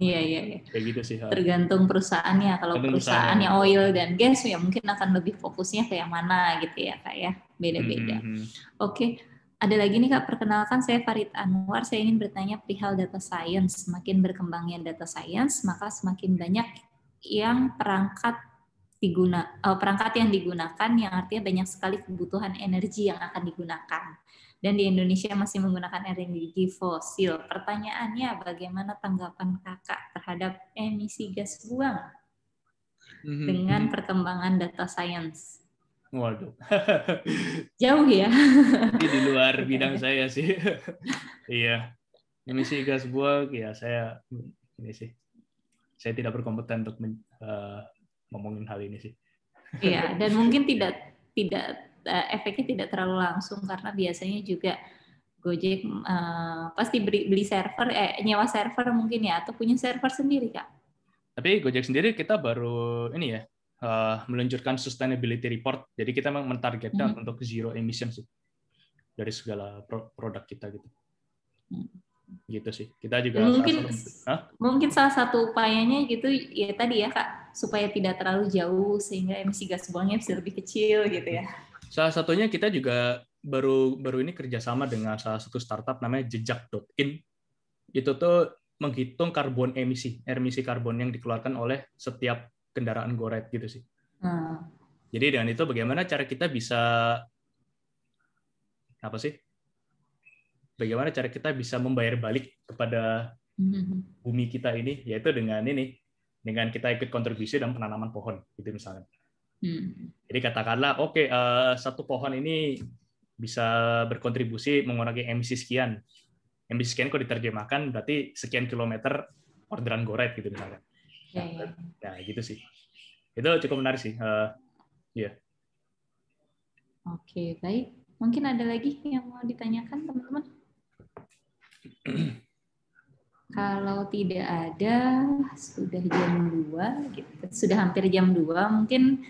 Iya iya. iya. Kayak gitu sih. Tergantung perusahaannya. Kalau perusahaannya oil dan gas ya mungkin akan lebih fokusnya kayak mana gitu ya kak ya. Beda-beda. Mm -hmm. Oke. Ada lagi nih kak, perkenalkan saya Farid Anwar. Saya ingin bertanya perihal data science. Semakin berkembangnya data science, maka semakin banyak yang perangkat diguna eh, perangkat yang digunakan yang artinya banyak sekali kebutuhan energi yang akan digunakan dan di Indonesia masih menggunakan energi fosil. Pertanyaannya bagaimana tanggapan Kakak terhadap emisi gas buang mhm, dengan mhm. perkembangan data science? Waduh. Jauh ya. Ini di luar bidang saya sih. iya. Emisi gas buang ya saya ini sih. Saya tidak berkompeten untuk men, uh, ngomongin hal ini sih. Iya, dan mungkin iya. tidak tidak Eh, efeknya tidak terlalu langsung karena biasanya juga Gojek uh, pasti beli, beli server, eh, nyewa server mungkin ya, atau punya server sendiri kak. Tapi Gojek sendiri kita baru ini ya uh, meluncurkan sustainability report, jadi kita memang mentargetkan -hmm. untuk zero emission sih dari segala pro produk kita gitu. Mm. Gitu sih. Kita juga mungkin salah satu, mungkin salah satu upayanya gitu ya tadi ya kak supaya tidak terlalu jauh sehingga emisi gas buangnya bisa lebih kecil gitu ya. Salah satunya kita juga baru baru ini kerjasama dengan salah satu startup namanya jejak.in. Itu tuh menghitung karbon emisi, emisi karbon yang dikeluarkan oleh setiap kendaraan goret gitu sih. Hmm. Jadi dengan itu bagaimana cara kita bisa apa sih? Bagaimana cara kita bisa membayar balik kepada hmm. bumi kita ini yaitu dengan ini dengan kita ikut kontribusi dalam penanaman pohon gitu misalnya. Hmm. Jadi katakanlah, oke okay, uh, eh, satu pohon ini bisa berkontribusi mengurangi emisi sekian. Emisi sekian kalau diterjemahkan berarti sekian kilometer orderan goret gitu misalnya. Nah, nah gitu sih. Itu cukup menarik sih. Uh, eh, ya. Yeah. Oke, okay, baik. Mungkin ada lagi yang mau ditanyakan teman-teman? Kalau tidak ada, sudah jam 2, sudah hampir jam 2, mungkin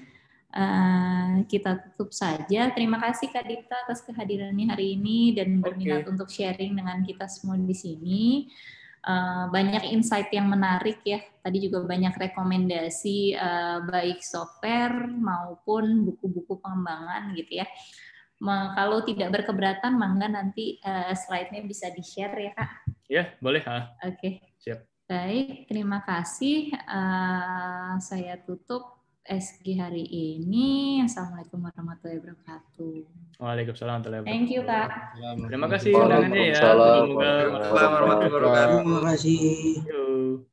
Uh, kita tutup saja. Terima kasih Kak Dita atas kehadirannya hari ini dan berminat untuk sharing dengan kita semua di sini. Uh, banyak insight yang menarik ya. Tadi juga banyak rekomendasi uh, baik software maupun buku-buku pengembangan gitu ya. Ma, kalau tidak berkeberatan, mangga nanti uh, slide-nya bisa di-share ya kak. Ya, yeah, boleh ha. Ah. Oke. Okay. Siap. Baik, terima kasih. Uh, saya tutup. SG hari ini. Assalamualaikum warahmatullahi wabarakatuh. Waalaikumsalam warahmatullahi wabarakatuh. Thank you, Kak. Terima kasih undangannya ya. Waalaikumsalam warahmatullahi wabarakatuh. Terima kasih.